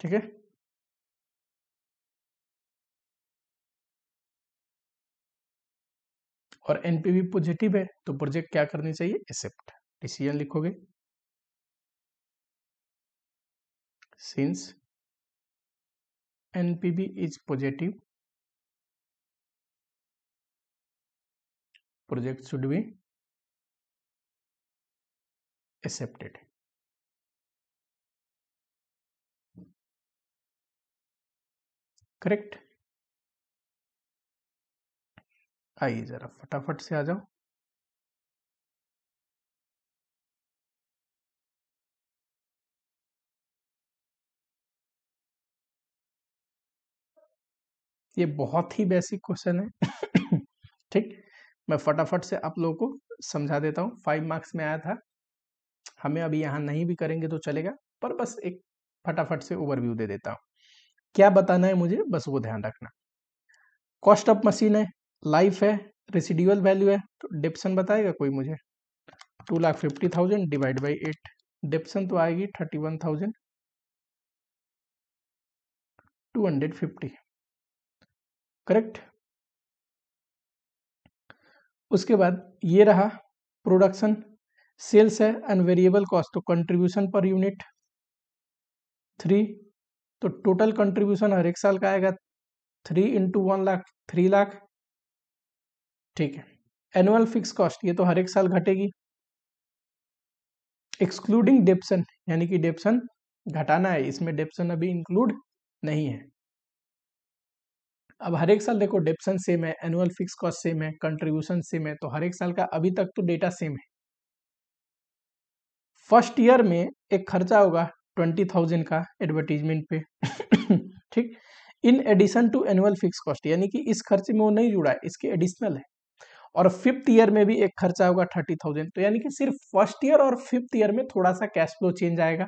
ठीक है और एनपीवी पॉजिटिव है तो प्रोजेक्ट क्या करनी चाहिए एक्सेप्ट डिसीजन लिखोगे since NPV is positive project should be accepted correct आइए जरा फटाफट से आ जाओ ये बहुत ही बेसिक क्वेश्चन है [COUGHS] ठीक मैं फटाफट से आप लोगों को समझा देता हूँ फाइव मार्क्स में आया था हमें अभी यहाँ नहीं भी करेंगे तो चलेगा पर बस एक फटाफट से ओवरव्यू दे देता हूँ क्या बताना है मुझे बस वो ध्यान रखना कॉस्ट ऑफ मशीन है लाइफ है रेसिड्यूअल वैल्यू है तो डिप्सन बताएगा कोई मुझे two lakh fifty thousand divide by eight depreciation तो आएगी thirty one thousand two hundred fifty correct उसके बाद ये रहा प्रोडक्शन सेल्स है एंड वेरिएबल कॉस्ट तो कंट्रीब्यूशन पर यूनिट थ्री तो टोटल कंट्रीब्यूशन हर एक साल का आएगा three into one lakh three lakh ठीक है एनुअल फिक्स कॉस्ट ये तो हर एक साल घटेगी एक्सक्लूडिंग डेप्सन यानी कि डेप्सन घटाना है इसमें डेप्सन अभी इंक्लूड नहीं है अब हर एक साल देखो डेप्सन सेम है एनुअल फिक्स कॉस्ट सेम है कंट्रीब्यूशन सेम है तो हर एक साल का अभी तक तो डेटा सेम है फर्स्ट ईयर में एक खर्चा होगा ट्वेंटी थाउजेंड का एडवर्टीजमेंट पे [COUGHS] ठीक in addition to annual fixed cost यानी कि इस खर्चे में वो नहीं जुड़ा है इसके एडिशनल है और फिफ्थ ईयर में भी एक खर्चा होगा थर्टी थाउजेंड तो यानी कि सिर्फ फर्स्ट ईयर और फिफ्थ ईयर में थोड़ा सा कैश फ्लो चेंज आएगा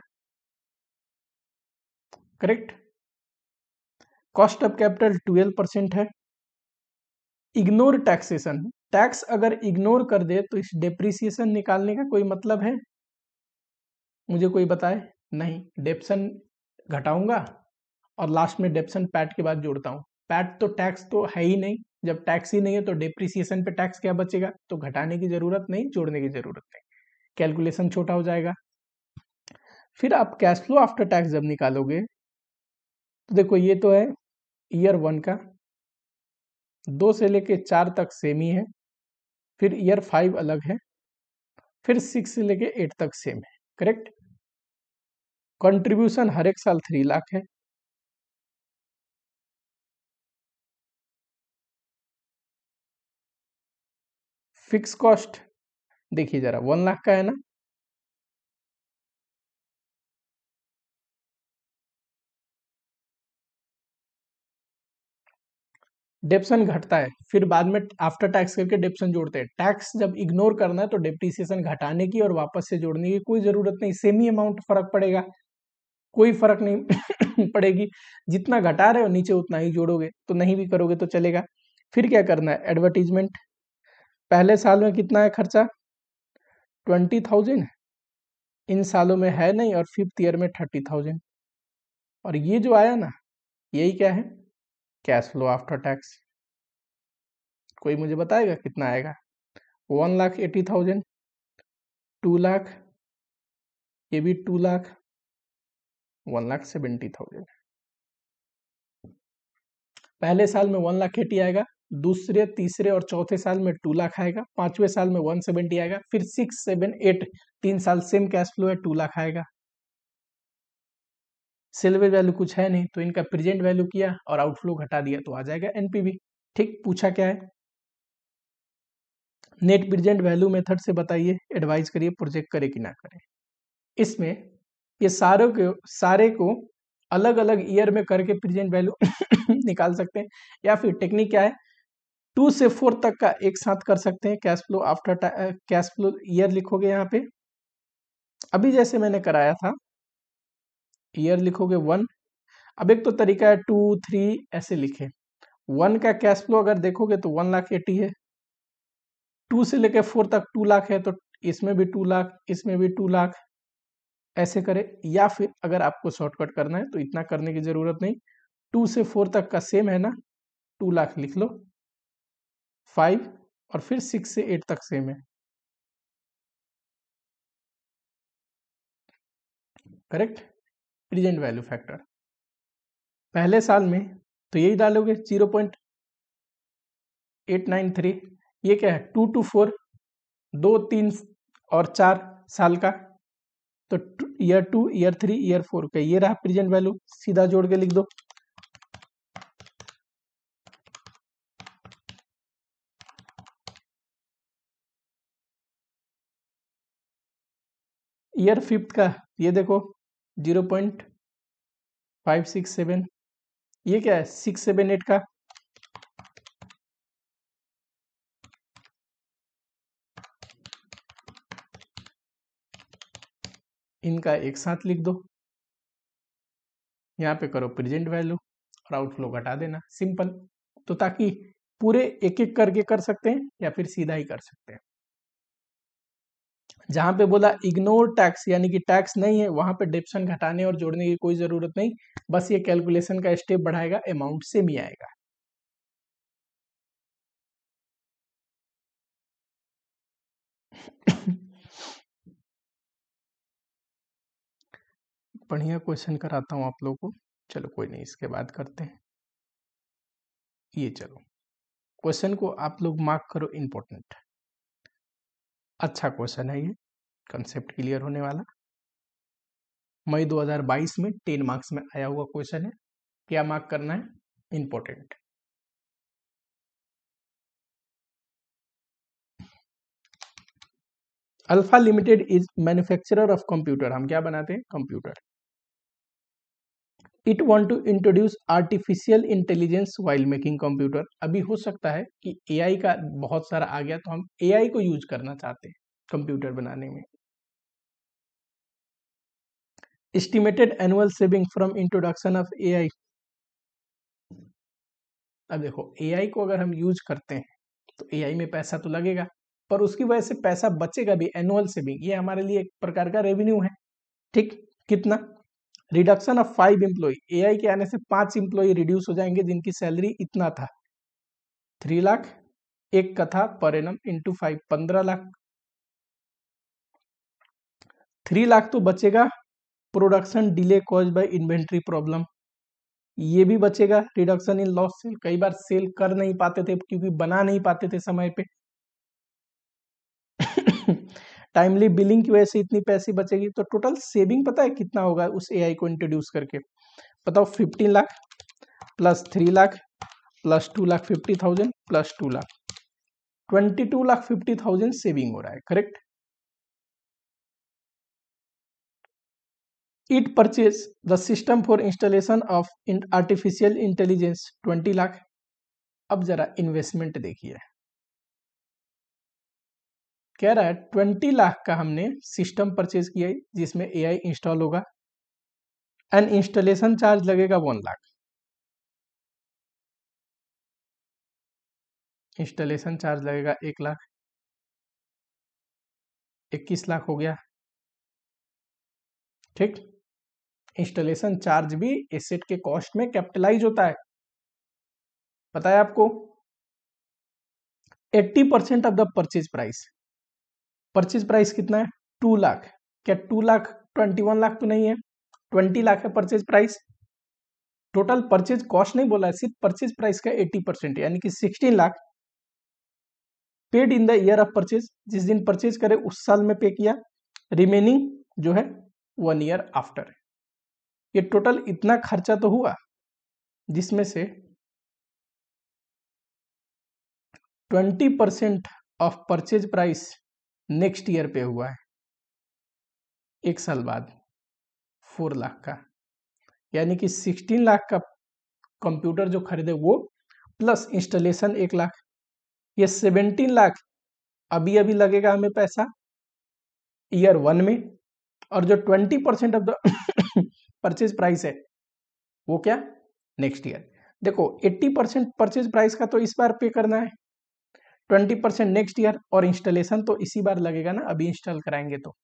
correct cost of capital twelve percent है इग्नोर टैक्सेशन टैक्स अगर इग्नोर कर दे तो इस डेप्रिसिएशन निकालने का कोई मतलब है मुझे कोई बताए नहीं डेप्सन घटाऊंगा और लास्ट में डेप्सन पैट के बाद जोड़ता हूँ पैट तो टैक्स तो है ही नहीं जब टैक्स ही नहीं है तो डिप्रिसिएशन पे टैक्स क्या बचेगा तो घटाने की जरूरत नहीं जोड़ने की जरूरत नहीं कैलकुलेशन छोटा हो जाएगा फिर आप कैश फ्लो आफ्टर टैक्स जब निकालोगे तो देखो ये तो है ईयर वन का दो से लेके चार तक सेम ही है फिर ईयर फाइव अलग है फिर सिक्स से लेके एट तक सेम है करेक्ट कंट्रीब्यूशन हर एक साल थ्री लाख है फिक्स कॉस्ट देखिए जरा वन लाख का है ना डेप्सन घटता है फिर बाद में आफ्टर टैक्स करके डेप्सन जोड़ते हैं टैक्स जब इग्नोर करना है तो डेप्टिसिएशन घटाने की और वापस से जोड़ने की कोई जरूरत नहीं सेम ही अमाउंट फर्क पड़ेगा कोई फर्क नहीं [LAUGHS] पड़ेगी जितना घटा रहे हो नीचे उतना ही जोड़ोगे तो नहीं भी करोगे तो चलेगा फिर क्या करना है एडवर्टीजमेंट पहले साल में कितना है खर्चा ट्वेंटी थाउजेंड इन सालों में है नहीं और फिफ्थ ईयर में थर्टी थाउजेंड और ये जो आया ना यही क्या है कैश फ्लो आफ्टर टैक्स कोई मुझे बताएगा कितना आएगा one lakh eighty thousand two lakh ये भी two lakh one lakh seventy thousand पहले साल में वन लाख एटी आएगा दूसरे तीसरे और चौथे साल में टू लाख आएगा पांचवें साल में वन सेवेंटी आएगा फिर सिक्स सेवन एट तीन साल सेम कैश फ्लो है टू लाख आएगा सिल्वर वैल्यू कुछ है नहीं तो इनका प्रेजेंट वैल्यू किया और आउटफ्लो घटा दिया तो आ जाएगा एनपीवी ठीक पूछा क्या है नेट प्रेजेंट वैल्यू मेथड से बताइए एडवाइज करिए प्रोजेक्ट करे कि ना करे इसमें ये सारे को सारे को अलग अलग ईयर में करके प्रेजेंट वैल्यू [COUGHS] निकाल सकते हैं या फिर टेक्निक क्या है टू से फोर तक का एक साथ कर सकते हैं cash flow after cash flow year लिखोगे यहाँ पे अभी जैसे मैंने कराया था ईयर लिखोगे वन अब एक तो तरीका है टू थ्री ऐसे लिखे वन का कैश फ्लो अगर देखोगे तो वन लाख एटी है टू से लेकर फोर तक टू लाख है तो इसमें भी टू लाख इसमें भी टू लाख ऐसे करें या फिर अगर आपको शॉर्टकट करना है तो इतना करने की ज़रूरत नहीं टू से फोर तक का सेम है ना टू लाख लिख लो फाइव और फिर सिक्स से एट तक सेम है करेक्ट प्रेजेंट वैल्यू फैक्टर पहले साल में तो यही डालोगे zero point eight nine three ये क्या है टू टू फोर दो तीन और चार साल का तो year two year three year four का ये रहा प्रेजेंट वैल्यू सीधा जोड़ के लिख दो ईयर फिफ्थ का ये देखो zero point five six seven ये क्या है सिक्स सेवन एट का इनका एक साथ लिख दो यहाँ पे करो प्रेजेंट वैल्यू और आउटफ्लो घटा देना सिंपल तो ताकि पूरे एक एक करके कर सकते हैं या फिर सीधा ही कर सकते हैं जहां पे बोला इग्नोर टैक्स यानी कि टैक्स नहीं है वहां पे डिप्शन घटाने और जोड़ने की कोई जरूरत नहीं बस ये कैलकुलेशन का स्टेप बढ़ाएगा अमाउंट सेम ही आएगा बढ़िया क्वेश्चन कराता हूँ आप लोगों को चलो कोई नहीं इसके बाद करते हैं ये चलो क्वेश्चन को आप लोग मार्क करो इम्पोर्टेंट अच्छा क्वेश्चन है ये कंसेप्ट क्लियर होने वाला मई 2022 में टेन मार्क्स में आया हुआ क्वेश्चन है क्या मार्क करना है important alpha limited is manufacturer of computer हम क्या बनाते हैं computer it want to introduce artificial intelligence while making computer अभी हो सकता है कि आई का बहुत सारा आ गया तो हम एआई को यूज करना चाहते हैं कंप्यूटर बनाने में annual saving from introduction of A I अब देखो आई को अगर हम यूज करते हैं तो आई में पैसा तो लगेगा पर उसकी वजह से पैसा बचेगा भी एनुअल सेविंग ये हमारे लिए एक प्रकार का रेवेन्यू है ठीक कितना reduction of five employ AI के आने से पांच एम्प्लॉय रिड्यूस हो जाएंगे जिनकी सैलरी इतना था थ्री लाख एक कथा पर एनम इंटू फाइव पंद्रह लाख थ्री लाख तो बचेगा production delay cause by inventory problem ये भी बचेगा रिडक्शन इन लॉस सेल कई बार सेल कर नहीं पाते थे क्योंकि बना नहीं पाते थे समय पे टाइमली बिलिंग की वजह से इतनी पैसे बचेगी तो टोटल सेविंग पता है कितना होगा उस एआई को इंट्रोड्यूस करके बताओ fifteen lakh plus three lakh plus two lakh fifty thousand plus two lakh twenty two lakh fifty thousand saving हो रहा है correct it purchase the system for installation of artificial intelligence twenty lakh अब जरा इन्वेस्टमेंट देखिए कह रहा है ट्वेंटी लाख का हमने सिस्टम परचेज किया जिसमें एआई इंस्टॉल होगा एंड इंस्टॉलेशन चार्ज लगेगा वन लाख इंस्टॉलेशन चार्ज लगेगा एक लाख इक्कीस लाख हो गया ठीक इंस्टॉलेशन चार्ज भी एसेट के कॉस्ट में कैपिटलाइज होता है पता है आपको 80 percent of the purchase price purchase price कितना है टू लाख क्या two lakh twenty one lakh तो नहीं है ट्वेंटी लाख है purchase price total purchase cost नहीं बोला है सिर्फ परचेज प्राइस का एट्टी परसेंट यानी कि sixteen lakh paid in the year of purchase जिस दिन परचेज करे उस साल में पे किया रिमेनिंग जो है वन ईयर आफ्टर ये टोटल इतना खर्चा तो हुआ जिसमें से twenty percent of purchase price next year पे हुआ है एक साल बाद फोर लाख का यानी कि सिक्सटीन लाख का कंप्यूटर जो खरीदे वो प्लस इंस्टॉलेशन एक लाख ये सेवेंटीन लाख अभी अभी लगेगा हमें पैसा ईयर वन में और जो twenty percent of the purchase price है वो क्या नेक्स्ट ईयर देखो एट्टी परसेंट परचेज प्राइस का तो इस बार पे करना है ट्वेंटी परसेंट नेक्स्ट ईयर और इंस्टॉलेशन तो इसी बार लगेगा ना अभी इंस्टॉल कराएंगे तो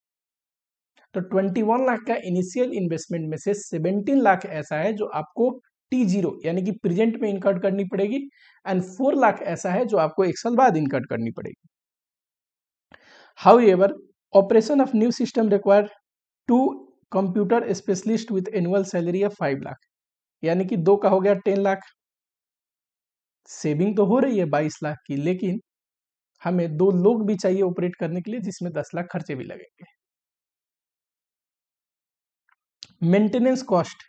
तो 21 लाख का इनिशियल इन्वेस्टमेंट में से 17 लाख ऐसा है जो आपको टी जीरो यानी कि प्रेजेंट में इनकट करनी पड़ेगी एंड 4 लाख ऐसा है जो आपको एक साल बाद इनकट करनी पड़ेगी however operation of new system require to computer specialist with annual salary of five lakh यानी कि दो का हो गया टेन लाख सेविंग तो हो रही है बाईस लाख की लेकिन हमें दो लोग भी चाहिए ऑपरेट करने के लिए जिसमें दस लाख खर्चे भी लगेंगे मेंटेनेंस कॉस्ट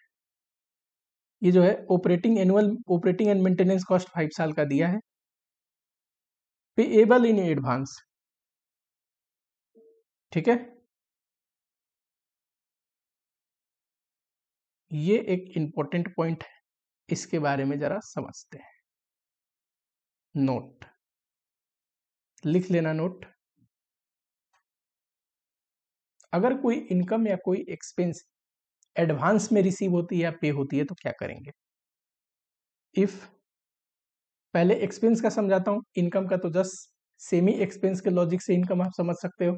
ये जो है operating annual operating and maintenance cost five साल का दिया है पे एबल इन एडवांस ठीक है ये एक इंपॉर्टेंट पॉइंट है इसके बारे में जरा समझते हैं नोट लिख लेना नोट अगर कोई इनकम या कोई एक्सपेंस एडवांस में रिसीव होती है या पे होती है तो क्या करेंगे इफ पहले एक्सपेंस का समझाता हूं इनकम का तो जस्ट सेमी एक्सपेंस के लॉजिक से इनकम आप समझ सकते हो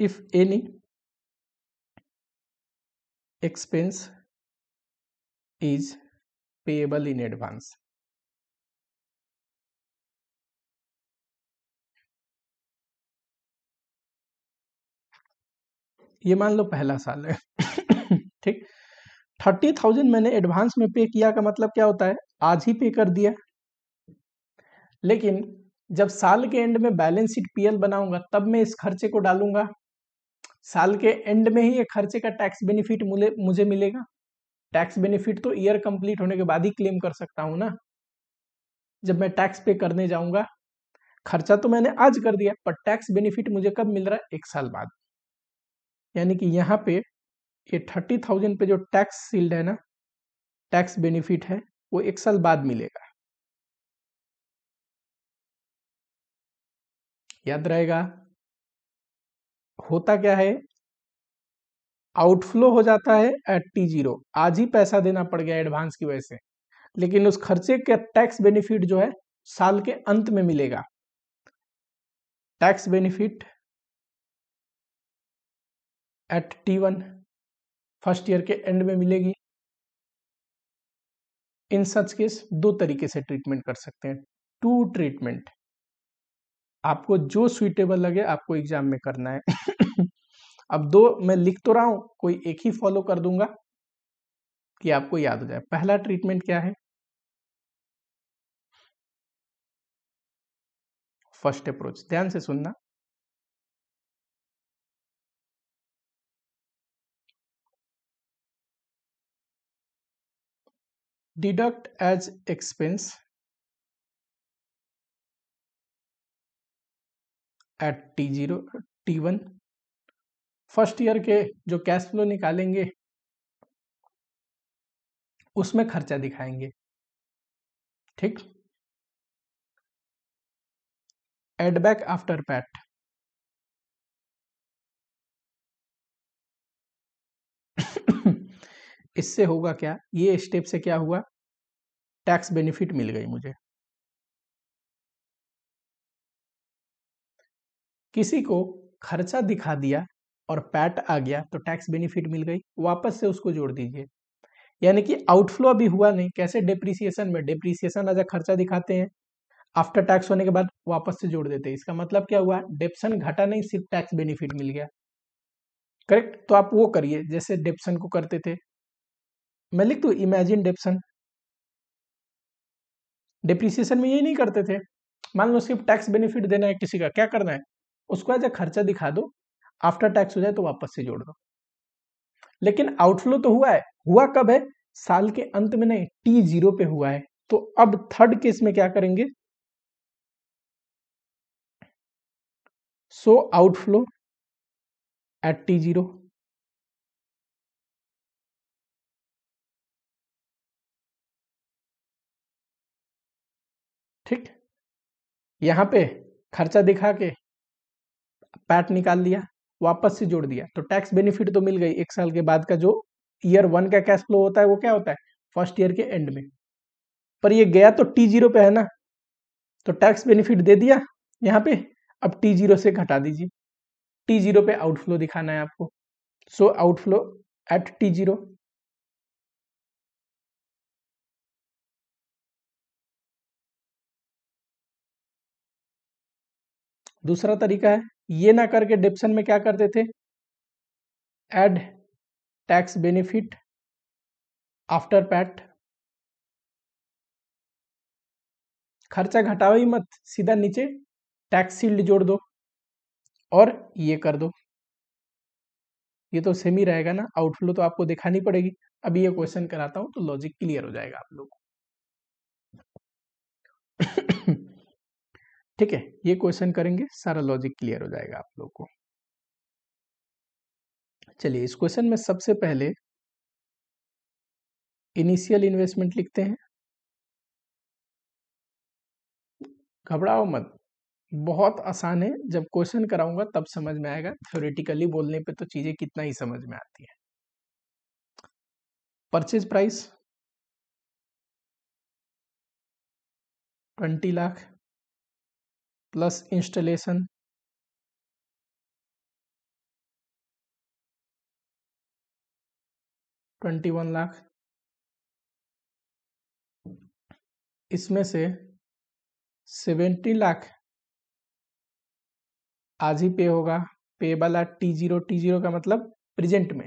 if any expense is payable in advance ये मान लो पहला साल है ठीक थर्टी थाउजेंड मैंने एडवांस में पे किया का मतलब क्या होता है आज ही पे कर दिया लेकिन जब साल के एंड में बैलेंस शीट पीएल बनाऊंगा तब मैं इस खर्चे को डालूंगा साल के एंड में ही ये खर्चे का टैक्स बेनिफिट मुझे मिलेगा टैक्स बेनिफिट तो ईयर कंप्लीट होने के बाद ही क्लेम कर सकता हूं ना जब मैं टैक्स पे करने जाऊंगा खर्चा तो मैंने आज कर दिया पर टैक्स बेनिफिट मुझे कब मिल रहा है एक साल बाद यानी कि यहाँ पे ये थर्टी थाउजेंड पे जो टैक्स सील्ड है ना टैक्स बेनिफिट है वो एक साल बाद मिलेगा याद रहेगा होता क्या है आउटफ्लो हो जाता है एट टी जीरो आज ही पैसा देना पड़ गया एडवांस की वजह से लेकिन उस खर्चे का टैक्स बेनिफिट जो है साल के अंत में मिलेगा tax benefit at T one first year के एंड में मिलेगी इन सच केस दो तरीके से ट्रीटमेंट कर सकते हैं टू ट्रीटमेंट आपको जो सुइटेबल लगे आपको एग्जाम में करना है [COUGHS] अब दो मैं लिख तो रहा हूं कोई एक ही फॉलो कर दूंगा कि आपको याद हो जाए पहला ट्रीटमेंट क्या है फर्स्ट अप्रोच ध्यान से सुनना deduct as expense at T zero T one first year के जो कैश फ्लो निकालेंगे उसमें खर्चा दिखाएंगे ठीक एडबैक आफ्टर पैट इससे होगा क्या ये स्टेप से क्या हुआ टैक्स बेनिफिट मिल गई मुझे किसी को खर्चा दिखा दिया और पैट आ गया तो टैक्स बेनिफिट मिल गई वापस से उसको जोड़ दीजिए यानी कि आउटफ्लो अभी हुआ नहीं कैसे डिप्रिसिएशन में डिप्रिसिएशन अगर खर्चा दिखाते हैं आफ्टर टैक्स होने के बाद वापस से जोड़ देते हैं इसका मतलब क्या हुआ डेप्सन घटा नहीं सिर्फ टैक्स बेनिफिट मिल गया करेक्ट तो आप वो करिए जैसे डेप्सन को करते थे मैं लिख दू इमेजिन डेप्सन डिप्रिसिएशन में ये नहीं करते थे मान लो सिर्फ टैक्स बेनिफिट देना है किसी का क्या करना है उसको एज ए खर्चा दिखा दो आफ्टर टैक्स हो जाए तो वापस से जोड़ दो लेकिन आउटफ्लो तो हुआ है हुआ कब है साल के अंत में नहीं टी जीरो पे हुआ है तो अब थर्ड केस में क्या करेंगे so outflow at T zero यहाँ पे खर्चा दिखा के पैट निकाल दिया वापस से जोड़ दिया तो टैक्स बेनिफिट तो मिल गई एक साल के बाद का जो ईयर वन का कैश फ्लो होता है वो क्या होता है फर्स्ट ईयर के एंड में पर ये गया तो टी जीरो पे है ना तो टैक्स बेनिफिट दे दिया यहाँ पे अब टी जीरो से घटा दीजिए टी जीरो पे आउटफ्लो दिखाना है आपको so outflow at T zero दूसरा तरीका है ये ना करके डिप्सन में क्या करते थे add tax benefit after PAT खर्चा घटाओ ही मत सीधा नीचे टैक्स सील्ड जोड़ दो और ये कर दो ये तो सेम ही रहेगा ना आउटफ्लो तो आपको दिखानी पड़ेगी अभी ये क्वेश्चन कराता हूं तो लॉजिक क्लियर हो जाएगा आप लोगों को ठीक है ये क्वेश्चन करेंगे सारा लॉजिक क्लियर हो जाएगा आप लोग को चलिए इस क्वेश्चन में सबसे पहले इनिशियल इन्वेस्टमेंट लिखते हैं घबराओ मत बहुत आसान है जब क्वेश्चन कराऊंगा तब समझ में आएगा थ्योरेटिकली बोलने पे तो चीजें कितना ही समझ में आती है purchase price twenty lakh plus installation twenty one lakh इसमें से सेवेंटी लाख आज ही पे होगा पे वाला टी जीरो टी जीरो का मतलब प्रेजेंट में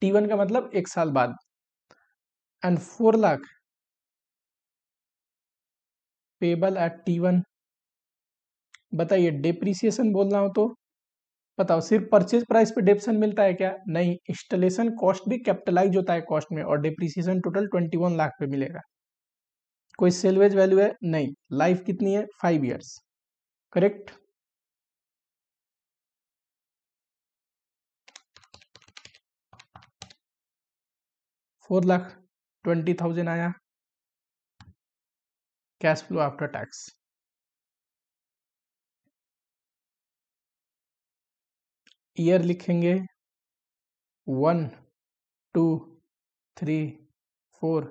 टी वन का मतलब एक साल बाद and four lakh payable at T one बताइए डिप्रिसिएशन बोल रहा हूँ तो बताओ सिर्फ परचेज प्राइस पे डेप्सन मिलता है क्या नहीं इंस्टॉलेशन कॉस्ट भी कैपिटलाइज होता है कॉस्ट में और depreciation total twenty one lakh पे मिलेगा कोई सेलवेज वैल्यू है नहीं लाइफ कितनी है five years correct four lakh twenty thousand आया cash flow after tax year लिखेंगे one two three four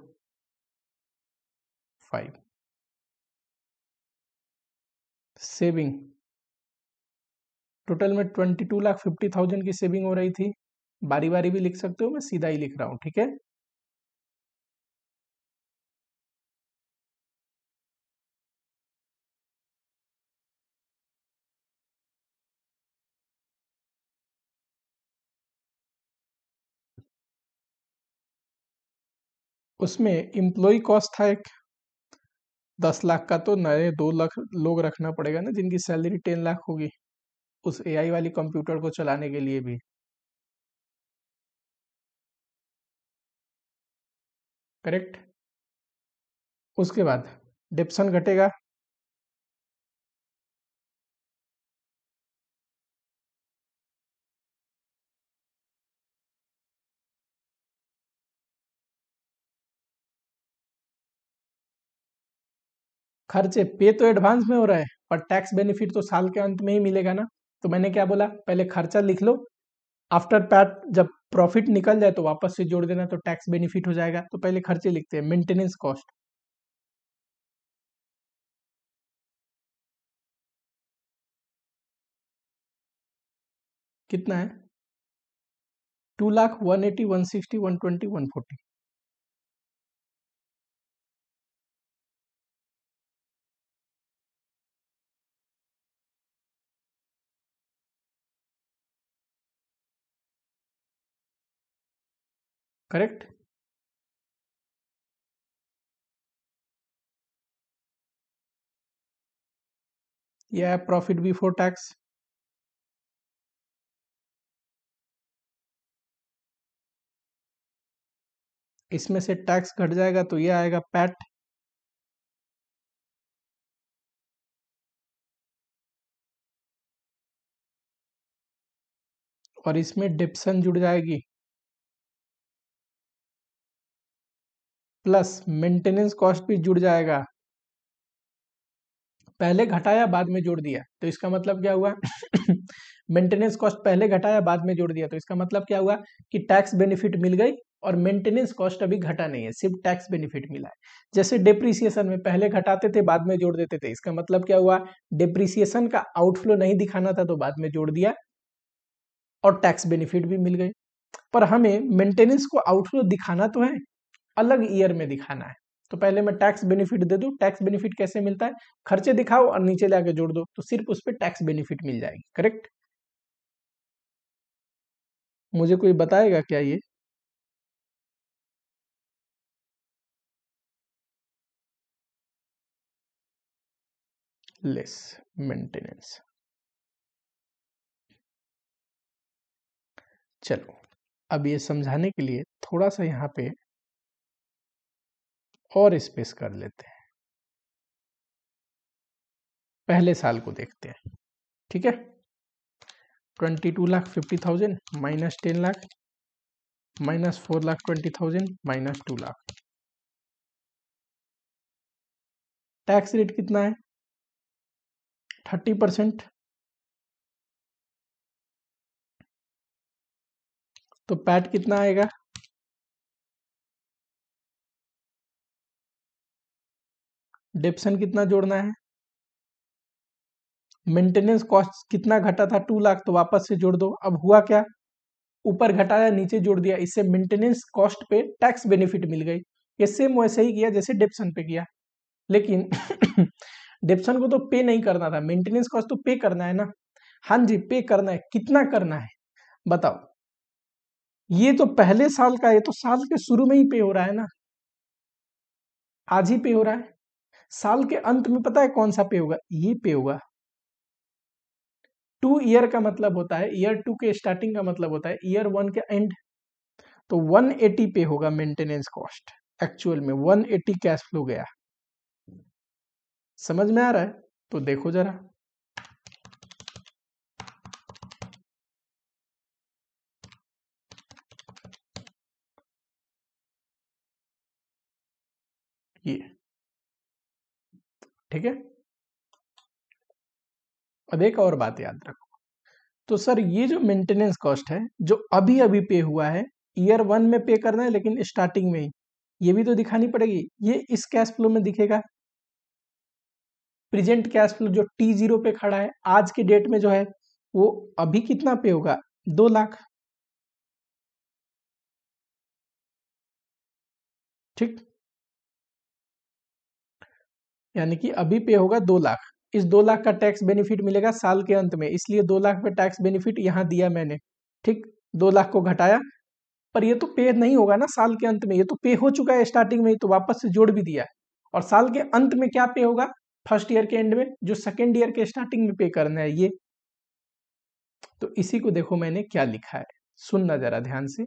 five saving total में twenty two lakh fifty thousand की सेविंग हो रही थी बारी बारी भी लिख सकते हो मैं सीधा ही लिख रहा हूं ठीक है उसमें एम्प्लॉय कॉस्ट था एक दस लाख का तो नए दो लाख लोग रखना पड़ेगा ना जिनकी सैलरी टेन लाख होगी उस ए वाली कंप्यूटर को चलाने के लिए भी करेक्ट उसके बाद डिप्सन घटेगा खर्चे पे तो एडवांस में हो रहा है पर टैक्स बेनिफिट तो साल के अंत में ही मिलेगा ना तो मैंने क्या बोला पहले खर्चा लिख लो आफ्टर पैट जब प्रॉफिट निकल जाए तो वापस से जोड़ देना तो टैक्स बेनिफिट हो जाएगा तो पहले खर्चे लिखते हैं मेंटेनेंस कॉस्ट कितना है two lakh one eighty one sixty one twenty one forty correct yeah profit before tax इसमें से टैक्स घट जाएगा तो ये आएगा पैट और इसमें डिप्सन जुड़ जाएगी प्लस मेंटेनेंस कॉस्ट भी जुड़ जाएगा पहले घटाया बाद में जोड़ दिया तो इसका मतलब क्या हुआ [COUGHS] मेंटेनेंस कॉस्ट पहले घटाया बाद में जोड़ दिया तो इसका मतलब क्या हुआ कि टैक्स बेनिफिट मिल गई और मेंटेनेंस कॉस्ट अभी घटा नहीं है सिर्फ टैक्स बेनिफिट मिला है जैसे डेप्रिसिएशन में पहले घटाते थे बाद में जोड़ देते थे इसका मतलब क्या हुआ डेप्रिसिएशन का आउटफ्लो नहीं दिखाना था तो बाद में जोड़ दिया और टैक्स बेनिफिट भी मिल गई पर हमें मेंटेनेंस को आउटफ्लो दिखाना तो है अलग ईयर में दिखाना है तो पहले मैं टैक्स बेनिफिट दे दू टैक्स बेनिफिट कैसे मिलता है खर्चे दिखाओ और नीचे जाके जोड़ दो तो सिर्फ उस पर टैक्स बेनिफिट मिल जाएगी करेक्ट मुझे कोई बताएगा क्या ये लेस मेंटेनेंस चलो अब ये समझाने के लिए थोड़ा सा यहां पे और स्पेस कर लेते हैं पहले साल को देखते हैं ठीक है twenty two lakh fifty thousand minus ten lakh minus four lakh twenty thousand minus two lakh tax rate कितना है थर्टी परसेंट तो पैट कितना आएगा डेप्सन कितना जोड़ना है मेंटेनेंस कॉस्ट कितना घटा था टू लाख तो वापस से जोड़ दो अब हुआ क्या ऊपर घटाया नीचे जोड़ दिया इससे मेंटेनेंस कॉस्ट पे टैक्स बेनिफिट मिल गई ये सेम वैसे ही किया जैसे डेप्सन पे किया लेकिन [COUGHS] डेप्सन को तो पे नहीं करना था मेंटेनेंस कॉस्ट तो पे करना है ना हाँ जी पे करना है कितना करना है बताओ ये तो पहले साल का ये तो साल के शुरू में ही पे हो रहा है ना आज ही पे हो रहा है साल के अंत में पता है कौन सा पे होगा ये पे होगा टू ईयर का मतलब होता है ईयर टू के स्टार्टिंग का मतलब होता है ईयर वन के एंड तो 180 पे होगा मेंटेनेंस कॉस्ट एक्चुअल में 180 कैश फ्लो गया समझ में आ रहा है तो देखो जरा ये ठीक है अब एक और बात याद रखो तो सर ये जो मेंटेनेंस कॉस्ट है जो अभी अभी पे हुआ है ईयर वन में पे करना है लेकिन स्टार्टिंग में ही ये भी तो दिखानी पड़ेगी ये इस कैश फ्लो में दिखेगा प्रेजेंट कैश फ्लो जो टी जीरो पे खड़ा है आज के डेट में जो है वो अभी कितना पे होगा दो लाख ठीक यानी कि अभी पे होगा दो लाख इस दो लाख का टैक्स बेनिफिट मिलेगा साल के अंत में इसलिए दो लाख पे टैक्स बेनिफिट यहाँ दिया मैंने ठीक दो लाख को घटाया पर ये तो पे नहीं होगा ना साल के अंत में ये तो पे हो चुका है स्टार्टिंग में ये तो वापस से जोड़ भी दिया है और साल के अंत में क्या पे होगा फर्स्ट ईयर के एंड में जो सेकेंड ईयर के स्टार्टिंग में पे करना है ये तो इसी को देखो मैंने क्या लिखा है सुनना जरा ध्यान से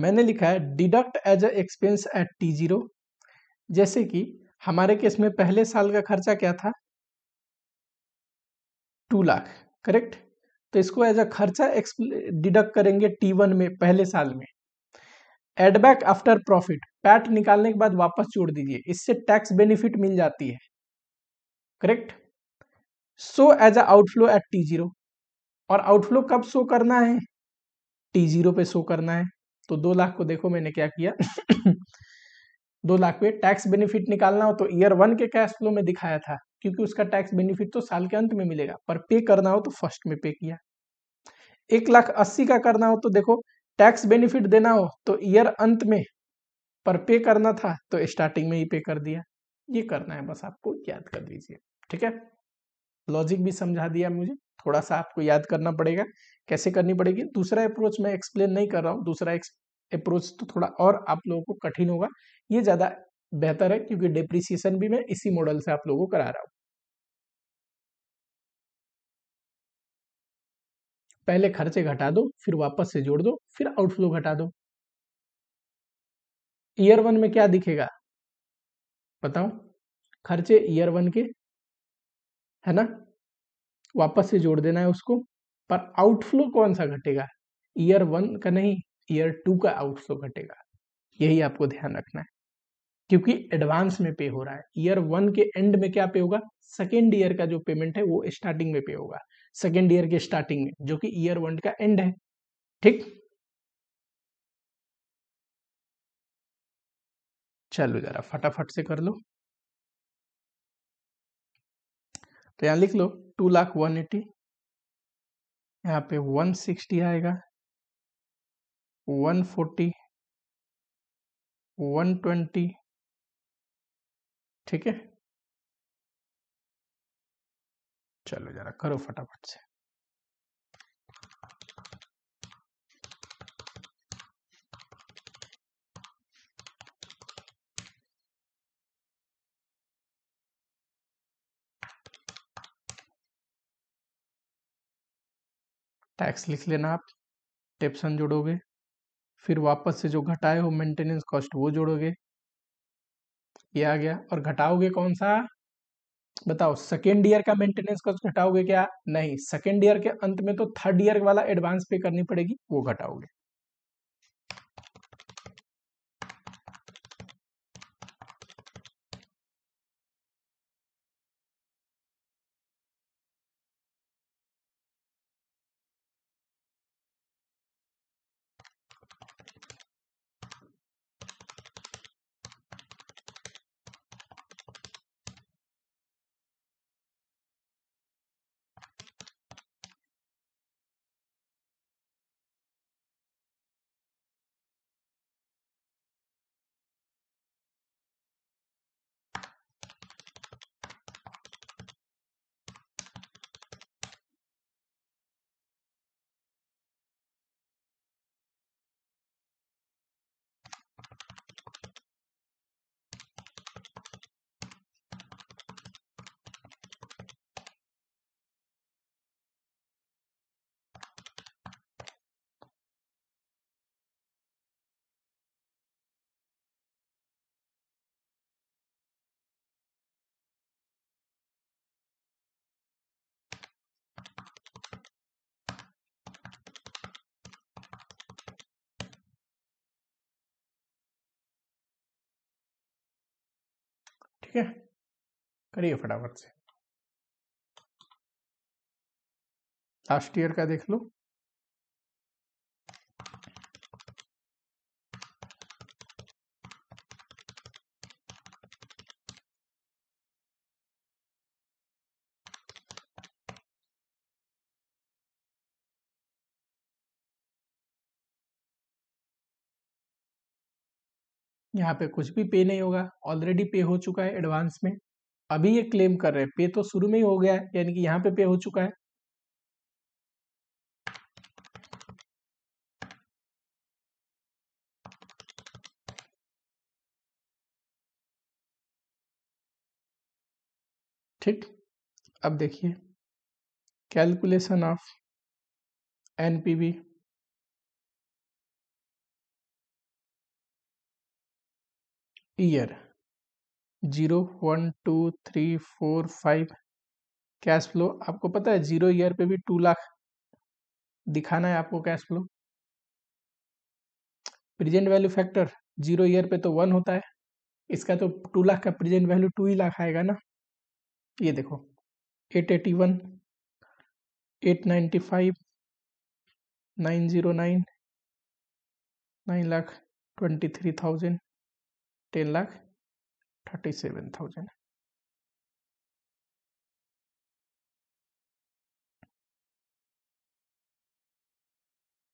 मैंने लिखा है deduct as a expense at T zero जैसे कि हमारे केस में पहले साल का खर्चा क्या था टू लाख करेक्ट तो इसको एज अ खर्चा डिडक्ट करेंगे टी वन में पहले साल में एडबैक आफ्टर प्रॉफिट पैट निकालने के बाद वापस छोड़ दीजिए इससे टैक्स बेनिफिट मिल जाती है correct so as a outflow at T zero और आउटफ्लो कब शो करना है टी जीरो पे शो करना है तो दो लाख को देखो मैंने क्या किया दो लाख पे टैक्स बेनिफिट निकालना हो तो ईयर वन के कैश फ्लो में दिखाया था क्योंकि उसका टैक्स बेनिफिट तो साल के अंत में मिलेगा पर पे करना हो तो फर्स्ट में पे किया एक लाख अस्सी का करना हो तो देखो टैक्स बेनिफिट देना हो तो ईयर अंत में पर पे करना था तो स्टार्टिंग में ही पे कर दिया ये करना है बस आपको याद कर लीजिए ठीक है लॉजिक भी समझा दिया मुझे थोड़ा सा आपको याद करना पड़ेगा कैसे करनी पड़ेगी दूसरा अप्रोच मैं एक्सप्लेन नहीं कर रहा हूँ दूसरा अप्रोच तो थोड़ा और आप लोगों को कठिन होगा ये ज़्यादा बेहतर है क्योंकि डिप्रिसिएशन भी मैं इसी मॉडल से आप लोगों को करा रहा हूं पहले खर्चे घटा दो फिर वापस से जोड़ दो फिर आउटफ्लो घटा दो ईयर वन में क्या दिखेगा बताओ खर्चे ईयर वन के है ना वापस से जोड़ देना है उसको पर आउटफ्लो कौन सा घटेगा ईयर वन का नहीं ईयर टू का आउटफ्लो घटेगा यही आपको ध्यान रखना है क्योंकि एडवांस में पे हो रहा है ईयर वन के एंड में क्या पे होगा सेकेंड ईयर का जो पेमेंट है वो स्टार्टिंग में पे होगा सेकेंड ईयर के स्टार्टिंग में जो कि ईयर वन का एंड है ठीक चलो जरा फटाफट से कर लो तो यहां लिख लो टू लाख वन एटी यहाँ पे वन सिक्सटी आएगा वन फोर्टी वन ट्वेंटी ठीक है चलो जरा करो फटाफट से टैक्स लिख लेना आप टिप्सन जुड़ोगे फिर वापस से जो घटाए हो मेंटेनेंस कॉस्ट वो जोड़ोगे ये आ गया और घटाओगे कौन सा बताओ सेकेंड ईयर का मेंटेनेंस कॉस्ट घटाओगे क्या नहीं सेकेंड ईयर के अंत में तो थर्ड ईयर वाला एडवांस पे करनी पड़ेगी वो घटाओगे ठीक है करिए फटाफट से लास्ट ईयर का देख लो यहाँ पे कुछ भी पे नहीं होगा ऑलरेडी पे हो चुका है एडवांस में अभी ये क्लेम कर रहे हैं पे तो शुरू में ही हो गया है यानी कि यहाँ पे पे हो चुका है ठीक अब देखिए calculation of NPV year zero one two three four five cash flow आपको पता है जीरो ईयर पे भी टू लाख दिखाना है आपको cash flow present value factor zero year पे तो वन होता है इसका तो टू लाख का प्रेजेंट वैल्यू टू ही लाख आएगा ना ये देखो eight eighty one eight ninety five nine zero nine nine lakh twenty three thousand ten lakh thirty seven thousand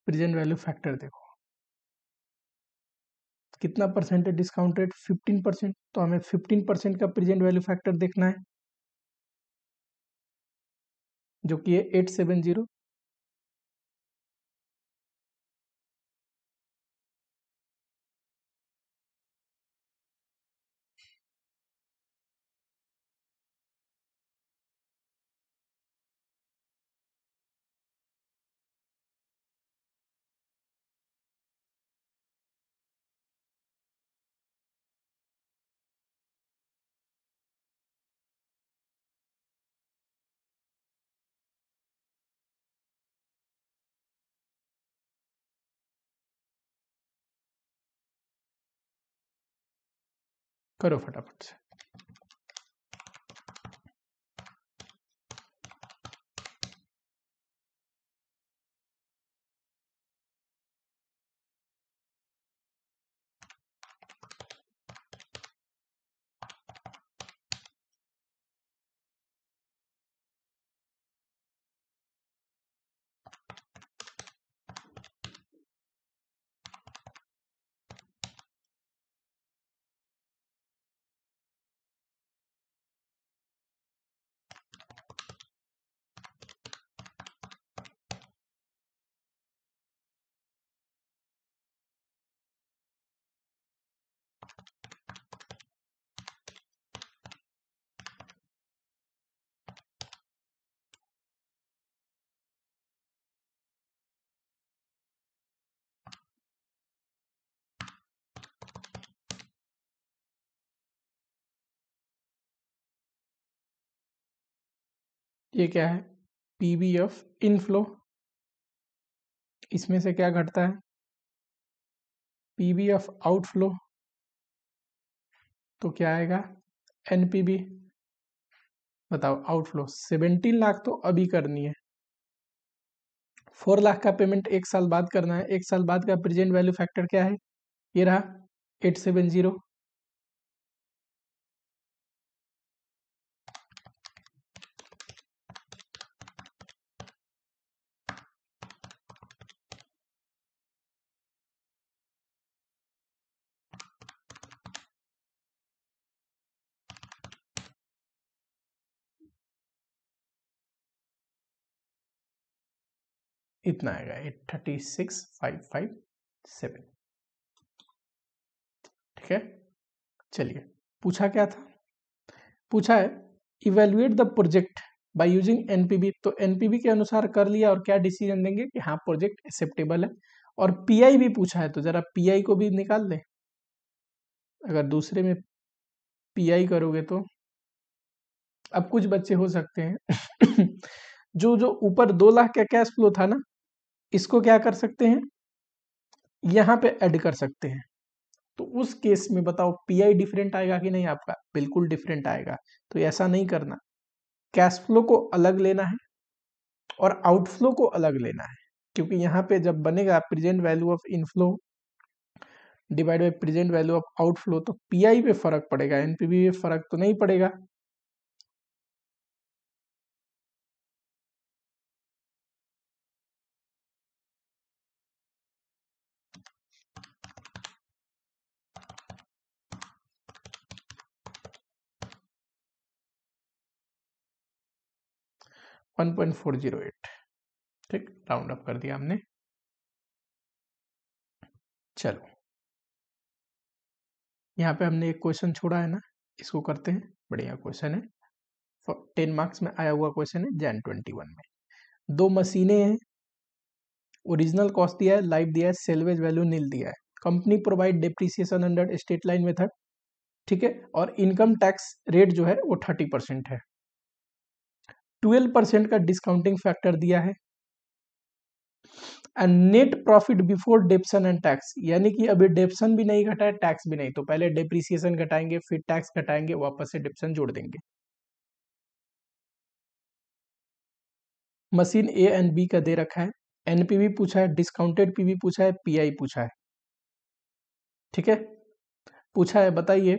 present value factor देखो कितना परसेंट है डिस्काउंट फिफ्टीन परसेंट तो हमें फिफ्टीन परसेंट का प्रेजेंट वैल्यू फैक्टर देखना है जो कि है एट सेवन जीरो करो फटाफट से ये क्या है पी ऑफ इनफ्लो इसमें से क्या घटता है पी ऑफ आउटफ्लो तो क्या आएगा एन पी बी बताओ आउटफ्लो सेवेंटीन लाख तो अभी करनी है फोर लाख का पेमेंट एक साल बाद करना है एक साल बाद का प्रेजेंट वैल्यू फैक्टर क्या है ये रहा एट सेवन जीरो इतना आएगा eight thirty six five five seven ठीक है चलिए पूछा क्या था पूछा है evaluate the project by using NPV तो एनपीबी के अनुसार कर लिया और क्या डिसीजन देंगे कि हाँ प्रोजेक्ट एक्सेप्टेबल है और पीआई भी पूछा है तो जरा पीआई को भी निकाल दें अगर दूसरे में पीआई करोगे तो अब कुछ बच्चे हो सकते हैं [COUGHS] जो जो ऊपर दो लाख का कैश फ्लो था ना इसको क्या कर सकते हैं यहाँ पे ऐड कर सकते हैं तो उस केस में बताओ आई डिफरेंट आएगा कि नहीं आपका बिल्कुल डिफरेंट आएगा तो ऐसा नहीं करना कैश फ्लो को अलग लेना है और आउटफ्लो को अलग लेना है क्योंकि यहाँ पे जब बनेगा present value of inflow divide by present value of outflow तो पीआई पे फर्क पड़ेगा एनपीबी पे फर्क तो नहीं पड़ेगा 1.408 ठीक राउंड अप कर दिया हमने चलो यहाँ पे हमने एक क्वेश्चन छोड़ा है ना इसको करते हैं बढ़िया क्वेश्चन है टेन मार्क्स में आया हुआ क्वेश्चन है जैन ट्वेंटी वन में दो मशीनें हैं ओरिजिनल कॉस्ट दिया है लाइफ दिया है सेलवेज वैल्यू नील दिया है company provide depreciation under straight line method ठीक है और इनकम टैक्स रेट जो है वो थर्टी परसेंट है ट्वेल्व परसेंट का डिस्काउंटिंग फैक्टर दिया है and net profit before depreciation and tax यानी कि अभी डेप्सन भी नहीं घटा है टैक्स भी नहीं तो पहले डेप्रिसिएशन घटाएंगे फिर टैक्स घटाएंगे वापस से डेप्सन जोड़ देंगे मशीन ए एंड बी का दे रखा है एनपीवी पूछा है डिस्काउंटेड पीवी पूछा है पीआई पूछा है ठीक है पूछा है बताइए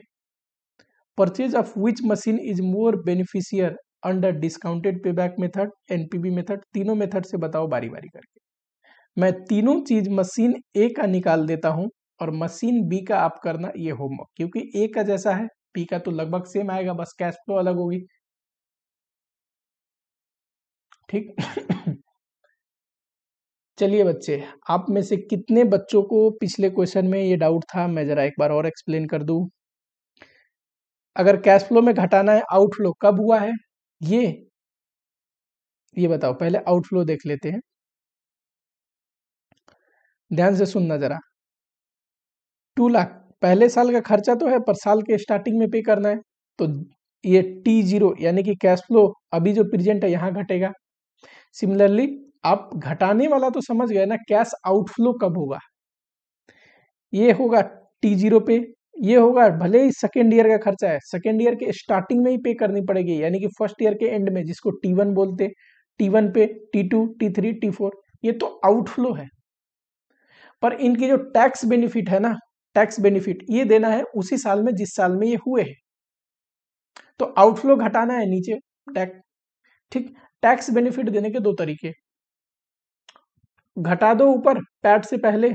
purchase of which machine is more beneficial under discounted pay back method NPV method तीनों मेथड से बताओ बारी बारी करके मैं तीनों चीज मशीन ए का निकाल देता हूं और मशीन बी का आप करना ये होमवर्क क्योंकि ए का जैसा है बी का तो लगभग सेम आएगा बस कैश फ्लो अलग होगी ठीक चलिए बच्चे आप में से कितने बच्चों को पिछले क्वेश्चन में ये डाउट था मैं जरा एक बार और एक्सप्लेन कर दूं अगर कैश फ्लो में घटाना है आउटफ्लो कब हुआ है ये ये बताओ पहले आउटफ्लो देख लेते हैं ध्यान से सुनना जरा टू लाख पहले साल का खर्चा तो है पर साल के स्टार्टिंग में पे करना है तो ये टी जीरो यानी कि कैश फ्लो अभी जो प्रेजेंट है यहां घटेगा सिमिलरली आप घटाने वाला तो समझ गए ना कैश आउटफ्लो कब होगा ये होगा टी जीरो पे ये होगा भले ही सेकेंड ईयर का खर्चा है सेकेंड ईयर के स्टार्टिंग में ही पे करनी पड़ेगी यानी कि फर्स्ट ईयर के एंड में जिसको टी वन बोलते टी वन पे T two T three T four ये तो आउटफ्लो है पर इनकी जो टैक्स बेनिफिट है ना टैक्स बेनिफिट ये देना है उसी साल में जिस साल में ये हुए हैं तो आउटफ्लो घटाना है नीचे टैक्स ठीक टैक्स बेनिफिट देने के दो तरीके घटा दो ऊपर पैट से पहले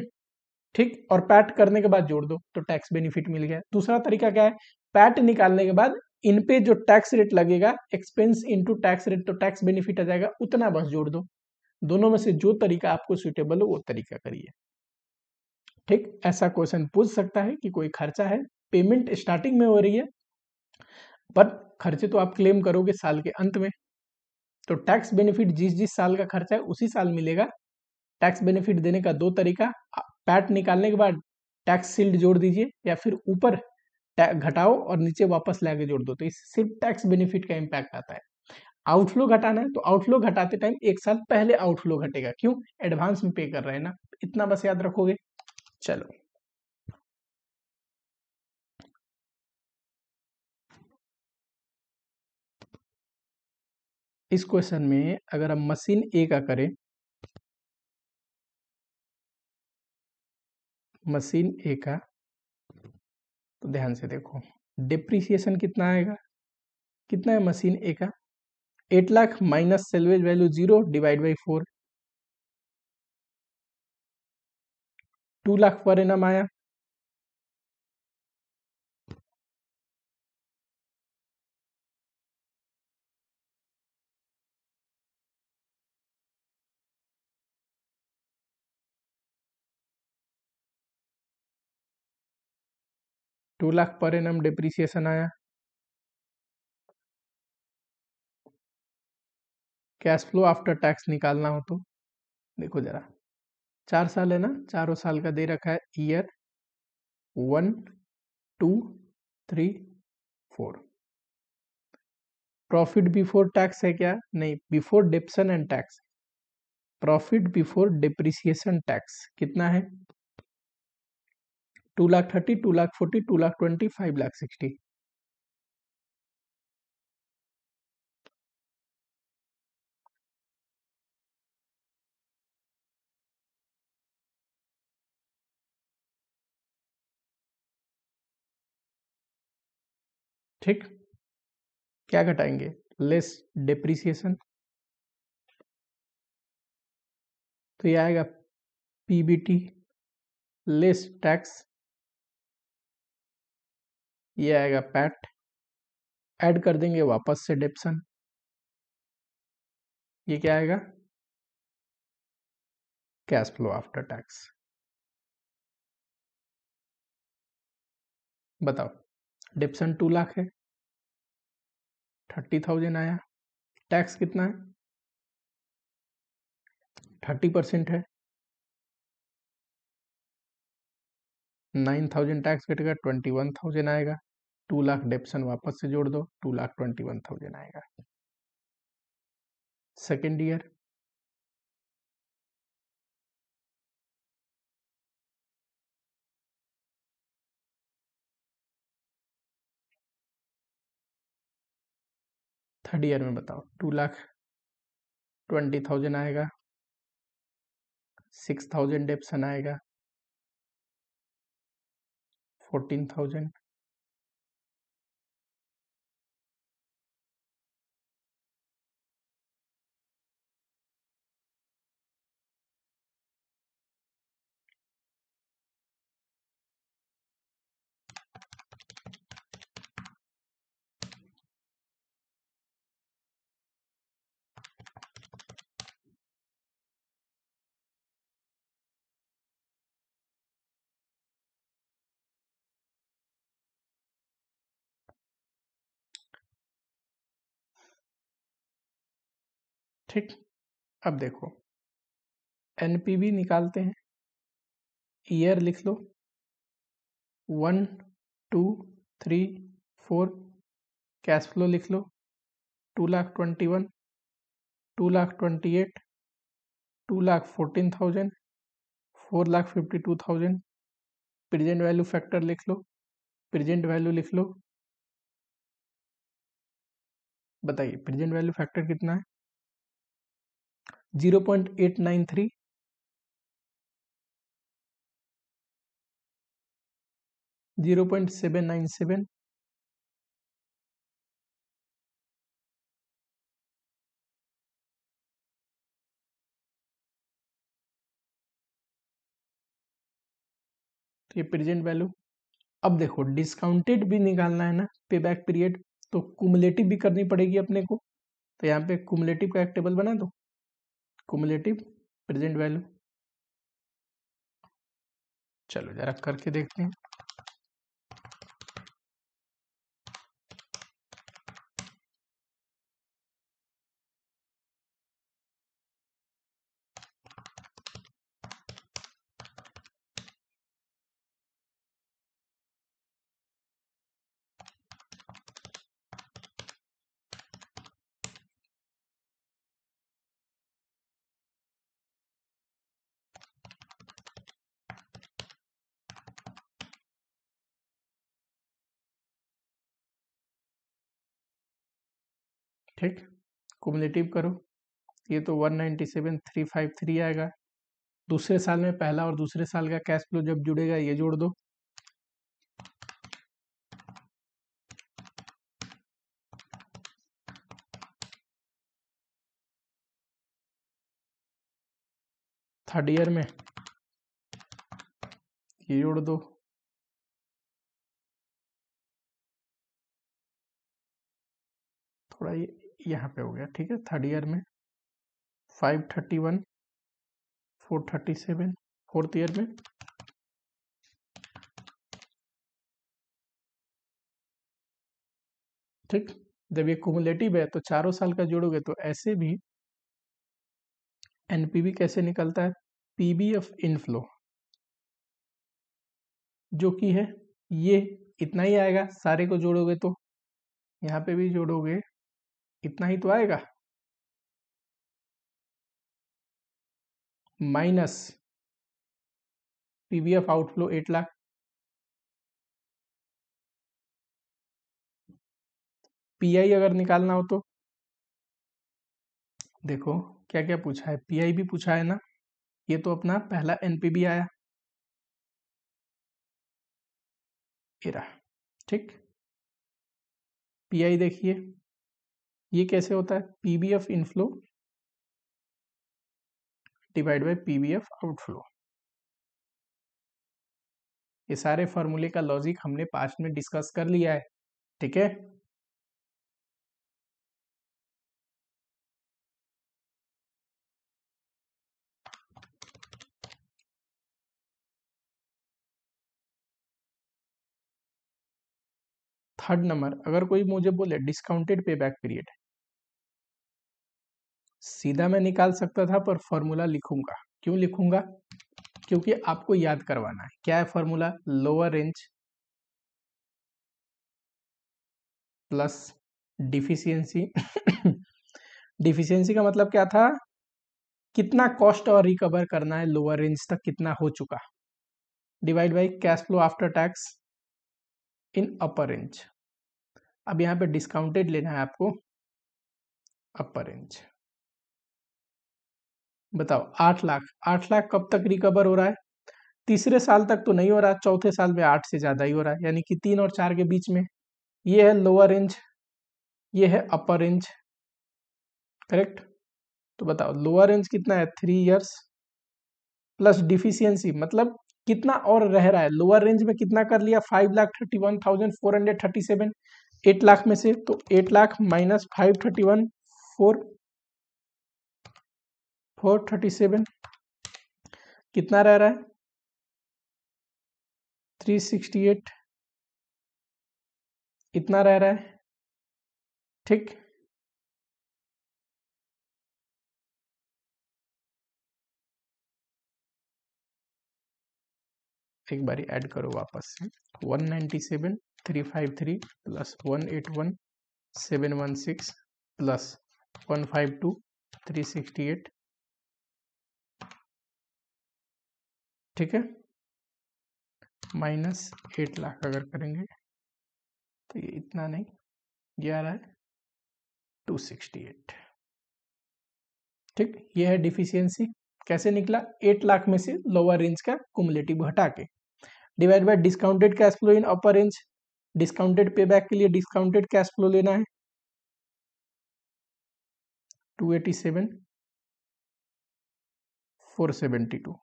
ठीक और पैट करने के बाद जोड़ दो तो टैक्स बेनिफिट मिल गया दूसरा तरीका क्या है पैट निकालने के बाद इन पे जो टैक्स रेट लगेगा एक्सपेंस इनटू टैक्स रेट तो टैक्स बेनिफिट आ जाएगा उतना बस जोड़ दो दोनों में से जो तरीका आपको सुटेबल हो वो तरीका करिए ठीक ऐसा क्वेश्चन पूछ सकता है कि कोई खर्चा है पेमेंट स्टार्टिंग में हो रही है पर खर्चे तो आप क्लेम करोगे साल के अंत में तो टैक्स बेनिफिट जिस जिस साल का खर्चा है उसी साल मिलेगा टैक्स बेनिफिट देने का दो तरीका पैट निकालने के बाद टैक्स सील्ड जोड़ दीजिए या फिर ऊपर घटाओ और नीचे वापस लाके जोड़ दो तो इससे सिर्फ टैक्स बेनिफिट का इम्पैक्ट आता है आउटफ्लो घटाना है तो आउटफ्लो घटाते टाइम एक साल पहले आउटफ्लो घटेगा क्यों एडवांस में पे कर रहे हैं ना इतना बस याद रखोगे चलो इस क्वेश्चन में अगर हम मशीन ए का करें मशीन ए का तो ध्यान से देखो डिप्रिसिएशन कितना आएगा कितना है मशीन ए का eight lakh minus salvage value zero divide by four two lakh per annum आया two lakh per annum depreciation आया कैश फ्लो आफ्टर टैक्स निकालना हो तो देखो जरा चार साल है ना चारों साल का दे रखा है year one two three four profit before tax है क्या नहीं before depreciation and tax profit before depreciation tax कितना है two lakh thirty two lakh forty two lakh twenty five lakh sixty ठीक क्या घटाएंगे लेस डिप्रिसिएशन तो यह आएगा पीबीटी लेस टैक्स ये आएगा पैट ऐड कर देंगे वापस से डिप्सन ये क्या आएगा कैश फ्लो आफ्टर टैक्स बताओ डिप्सन टू लाख है थर्टी थाउजेंड आया टैक्स कितना है थर्टी परसेंट है नाइन थाउजेंड टैक्स कटेगा ट्वेंटी वन थाउजेंड आएगा टू लाख डेप्सन वापस से जोड़ दो two lakh twenty one thousand आएगा सेकेंड ईयर थर्ड ईयर में बताओ टू लाख ट्वेंटी थाउजेंड आएगा सिक्स थाउजेंड डेप्सन आएगा फोर्टीन थाउजेंड ठीक अब देखो एन निकालते हैं ईयर लिख लो one two three four cash flow लिख लो two lakh twenty one two lakh twenty eight two lakh fourteen thousand four lakh fifty two thousand present value factor लिख लो प्रेजेंट वैल्यू लिख लो बताइए प्रेजेंट वैल्यू फैक्टर कितना है zero point eight nine three zero point seven nine seven तो ये present value अब देखो डिस्काउंटेड भी निकालना है ना पे बैक पीरियड तो कुमलेटिव भी करनी पड़ेगी अपने को तो यहाँ पे कुमलेटिव का एक टेबल बना दो कुमुलेटिव प्रेजेंट वैल्यू चलो जरा करके देखते हैं ठीक कुमलेटिव करो ये तो one ninety seven three five three आएगा दूसरे साल में पहला और दूसरे साल का कैश फ्लो जब जुड़ेगा ये जोड़ दो थर्ड ईयर में ये जोड़ दो थोड़ा ये यहाँ पे हो गया ठीक है थर्ड ईयर में five thirty one four thirty seven fourth year में ठीक जब ये कुमुलेटिव है तो चारों साल का जोड़ोगे तो ऐसे भी एनपीवी कैसे निकलता है पीबी ऑफ इनफ्लो जो कि है ये इतना ही आएगा सारे को जोड़ोगे तो यहाँ पे भी जोड़ोगे इतना ही तो आएगा minus PVF outflow eight lakh PI अगर निकालना हो तो देखो क्या क्या पूछा है पीआई भी पूछा है ना ये तो अपना पहला एनपीबी आया ये ठीक पीआई देखिए ये कैसे होता है PVF inflow divide by PVF outflow ये सारे फॉर्मूले का लॉजिक हमने पास्ट में डिस्कस कर लिया है ठीक है थर्ड नंबर अगर कोई मुझे बोले डिस्काउंटेड पे बैक पीरियड सीधा मैं निकाल सकता था पर फॉर्मूला लिखूंगा क्यों लिखूंगा क्योंकि आपको याद करवाना है क्या है formula lower range plus deficiency deficiency का मतलब क्या था कितना कॉस्ट और रिकवर करना है लोअर रेंज तक कितना हो चुका divide by cash flow after tax in upper range अब यहां पे डिस्काउंटेड लेना है आपको अपर रेंज बताओ आठ लाख आठ लाख कब तक रिकवर हो रहा है तीसरे साल तक तो नहीं हो रहा चौथे साल में आठ से ज़्यादा ही हो रहा है यानी कि तीन और चार के बीच में ये है लोअर रेंज ये है अपर रेंज करेक्ट तो बताओ लोअर रेंज कितना है थ्री इयर्स प्लस डिफिशियंसी मतलब कितना और रह रहा है लोअर रेंज में कितना कर लिया five lakh thirty one thousand four hundred thirty seven eight lakh में से तो eight lakh minus five thirty one four four thirty seven कितना रह रहा है थ्री सिक्सटी एट इतना रह रहा है ठीक एक बारी ऐड करो वापस से one ninety seven three five three plus one eight one seven one six plus one five two three sixty eight ठीक है माइनस एट लाख अगर करेंगे तो ये इतना नहीं ये आ रहा है टू सिक्सटी एट ठीक ये है डिफिशियंसी कैसे निकला एट लाख में से लोअर रेंज का कुमुलेटिव हटा के divide by discounted cash flow in upper range discounted pay back के लिए डिस्काउंटेड कैश फ्लो लेना है 287 टू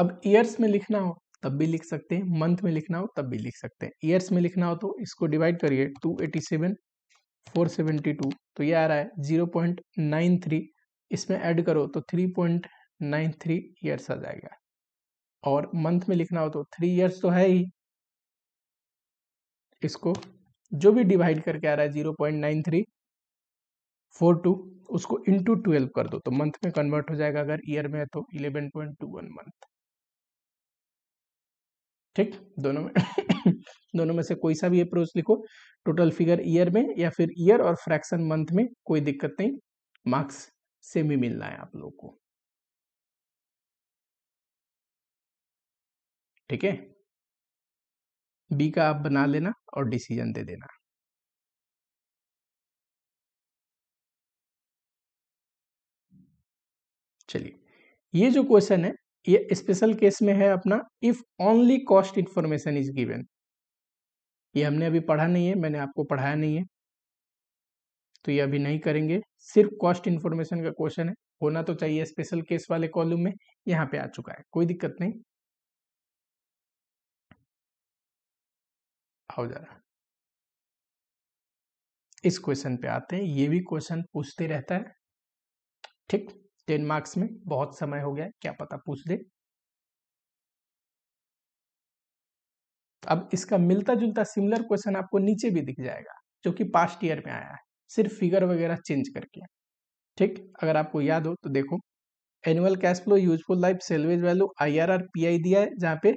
अब ईयर्स में लिखना हो तब भी लिख सकते हैं मंथ में लिखना हो तब भी लिख सकते हैं ईयर्स में लिखना हो तो इसको डिवाइड करिए two eighty seven four seventy two तो ये आ रहा है जीरो पॉइंट नाइन थ्री इसमें ऐड करो तो three point nine three years आ जाएगा और मंथ में लिखना हो तो थ्री ईयर्स तो है ही इसको जो भी डिवाइड करके आ रहा है zero point nine three four two उसको इंटू ट्वेल्व कर दो तो मंथ में कन्वर्ट हो जाएगा अगर ईयर में है तो eleven point two one month ठीक दोनों में [COUGHS] दोनों में से कोई सा भी अप्रोच लिखो टोटल फिगर ईयर में या फिर ईयर और फ्रैक्शन मंथ में कोई दिक्कत नहीं मार्क्स सेम ही मिलना है आप लोग को ठीक है बी का आप बना लेना और डिसीजन दे देना चलिए ये जो क्वेश्चन है ये स्पेशल केस में है अपना if only cost information is given ये हमने अभी पढ़ा नहीं है मैंने आपको पढ़ाया नहीं है तो ये अभी नहीं करेंगे सिर्फ कॉस्ट इन्फॉर्मेशन का क्वेश्चन है होना तो चाहिए स्पेशल केस वाले कॉलम में यहाँ पे आ चुका है कोई दिक्कत नहीं आओ जा रहा इस क्वेश्चन पे आते हैं ये भी क्वेश्चन पूछते रहता है ठीक टेन मार्क्स में बहुत समय हो गया क्या पता पूछ दे अब इसका मिलता जुलता सिमिलर क्वेश्चन आपको नीचे भी दिख जाएगा जो कि पास्ट ईयर में आया है सिर्फ फिगर वगैरह चेंज करके ठीक अगर आपको याद हो तो देखो annual cash flow useful life salvage value I R R P I दिया है जहाँ पे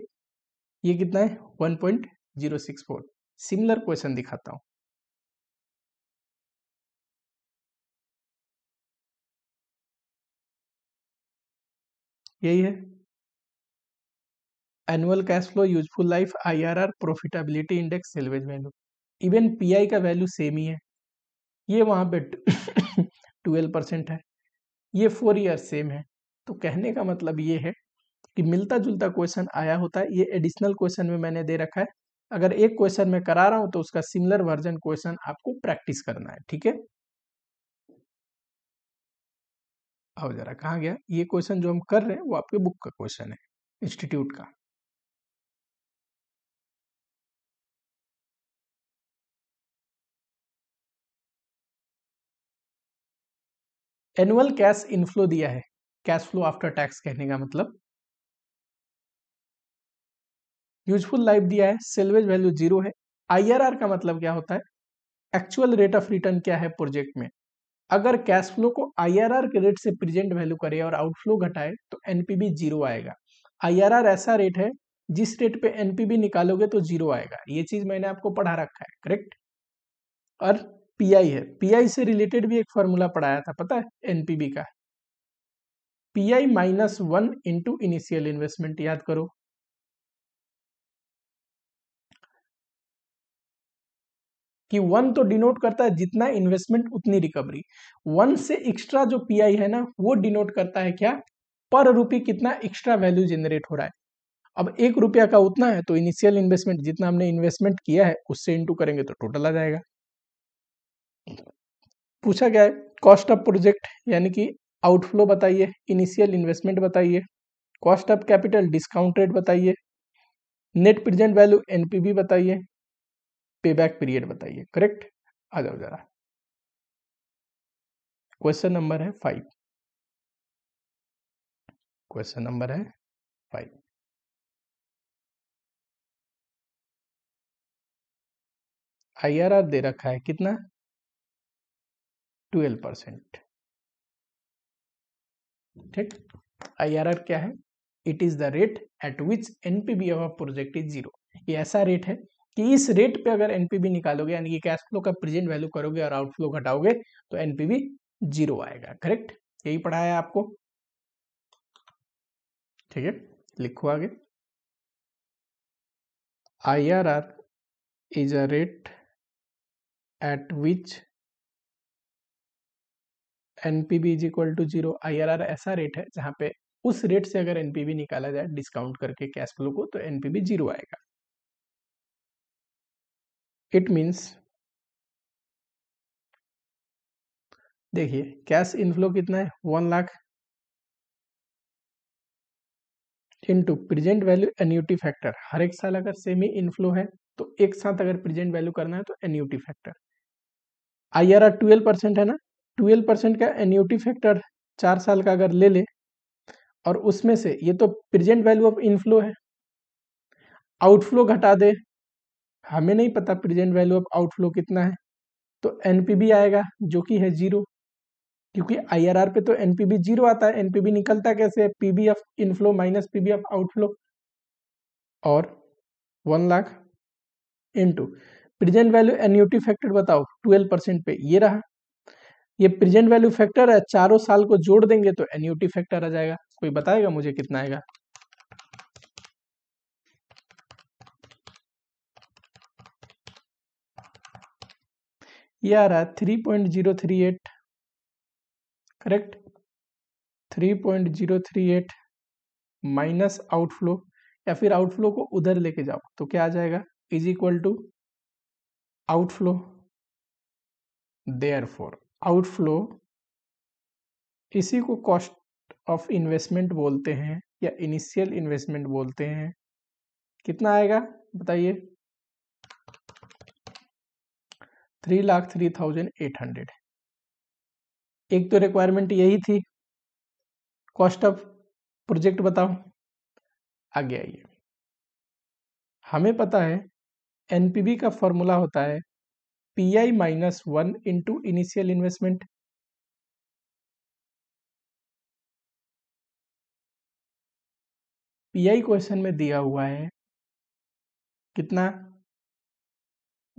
ये कितना है one point zero six four similar question दिखाता हूँ यही है annual cash flow useful life IRR profitability index salvage value even PI का वैल्यू सेम ही है ये वहाँ पे ट्वेल्व परसेंट है ये फोर ईयर सेम है तो कहने का मतलब ये है कि मिलता जुलता क्वेश्चन आया होता है ये एडिशनल क्वेश्चन में मैंने दे रखा है अगर एक क्वेश्चन में करा रहा हूँ तो उसका सिमिलर वर्जन क्वेश्चन आपको प्रैक्टिस करना है ठीक है आओ जरा कहा गया ये क्वेश्चन जो हम कर रहे हैं वो आपके बुक का क्वेश्चन है इंस्टीट्यूट का एनुअल कैश इनफ्लो दिया है कैश फ्लो आफ्टर टैक्स कहने का मतलब यूजफुल लाइफ दिया है सेल्वेज वैल्यू जीरो है आईआरआर का मतलब क्या होता है एक्चुअल रेट ऑफ रिटर्न क्या है प्रोजेक्ट में अगर कैश फ्लो को आईआरआर के रेट से प्रेजेंट वैल्यू करे और आउटफ्लो घटाए तो एनपीबी जीरो आएगा आईआरआर ऐसा रेट है जिस रेट पे एनपीबी निकालोगे तो जीरो आएगा ये चीज मैंने आपको पढ़ा रखा है करेक्ट और पीआई है पीआई से रिलेटेड भी एक फॉर्मूला पढ़ाया था पता है एनपीबी का PI minus one into initial investment याद करो कि वन तो डिनोट करता है जितना इन्वेस्टमेंट उतनी रिकवरी वन से एक्स्ट्रा जो पीआई है ना वो डिनोट करता है क्या पर रुपी कितना एक्स्ट्रा वैल्यू जनरेट हो रहा है अब एक रुपया का उतना है तो इनिशियल इन्वेस्टमेंट जितना हमने इन्वेस्टमेंट किया है उससे इंटू करेंगे तो टोटल आ जाएगा पूछा गया है कॉस्ट ऑफ प्रोजेक्ट यानी कि आउटफ्लो बताइए इनिशियल इन्वेस्टमेंट बताइए cost of capital discount rate बताइए नेट प्रेजेंट वैल्यू एनपीबी बताइए पे बैक पीरियड बताइए करेक्ट आ जाओ जरा क्वेश्चन नंबर है फाइव क्वेश्चन नंबर है फाइव आई आर आर दे रखा है कितना ट्वेल्व परसेंट ठीक आई आर आर क्या है it is the rate at which NPV of project is zero ऐसा रेट है कि इस रेट पे अगर एनपीबी निकालोगे यानी कि कैश फ्लो का प्रेजेंट वैल्यू करोगे और आउटफ्लो घटाओगे तो एनपीबी जीरो आएगा करेक्ट यही पढ़ाया आपको ठीक है लिखो आगे I R R is a rate at which NPV is equal to zero I R R ऐसा रेट है जहां पे उस रेट से अगर एनपीबी निकाला जाए डिस्काउंट करके कैश फ्लो को तो एनपीबी जीरो आएगा इट मीन्स देखिए कैश इनफ्लो कितना है one lakh into present value annuity factor हर एक साल अगर सेमी इनफ्लो है तो एक साथ अगर प्रेजेंट वैल्यू करना है तो annuity factor I R R twelve percent है ना ट्वेल्व परसेंट का एन्यूटी फैक्टर चार साल का अगर ले ले और उसमें से ये तो प्रेजेंट वैल्यू ऑफ इनफ्लो है आउटफ्लो घटा दे हमें नहीं पता प्रेजेंट वैल्यू ऑफ आउटफ्लो कितना है तो एनपीबी आएगा जो कि है जीरो क्योंकि आईआरआर पे तो एनपीबी जीरो आता है एनपीबी निकलता कैसे है PV of inflow minus PV of outflow और one lakh into present value annuity factor बताओ ट्वेल्व परसेंट पे ये रहा ये प्रेजेंट वैल्यू फैक्टर है चारों साल को जोड़ देंगे तो एन्यूटी फैक्टर आ जाएगा कोई बताएगा मुझे कितना आएगा ये आ रहा है three point zero three eight correct three point zero three eight minus outflow या फिर आउटफ्लो को उधर लेके जाओ तो क्या आ जाएगा is equal to outflow therefore outflow इसी को कॉस्ट ऑफ इन्वेस्टमेंट बोलते हैं या इनिशियल इन्वेस्टमेंट बोलते हैं कितना आएगा बताइए three lakh three thousand eight hundred एक तो रिक्वायरमेंट यही थी कॉस्ट ऑफ प्रोजेक्ट बताओ आगे आइए हमें पता है एनपीबी का फॉर्मूला होता है P I minus one into initial investment P I question में दिया हुआ है कितना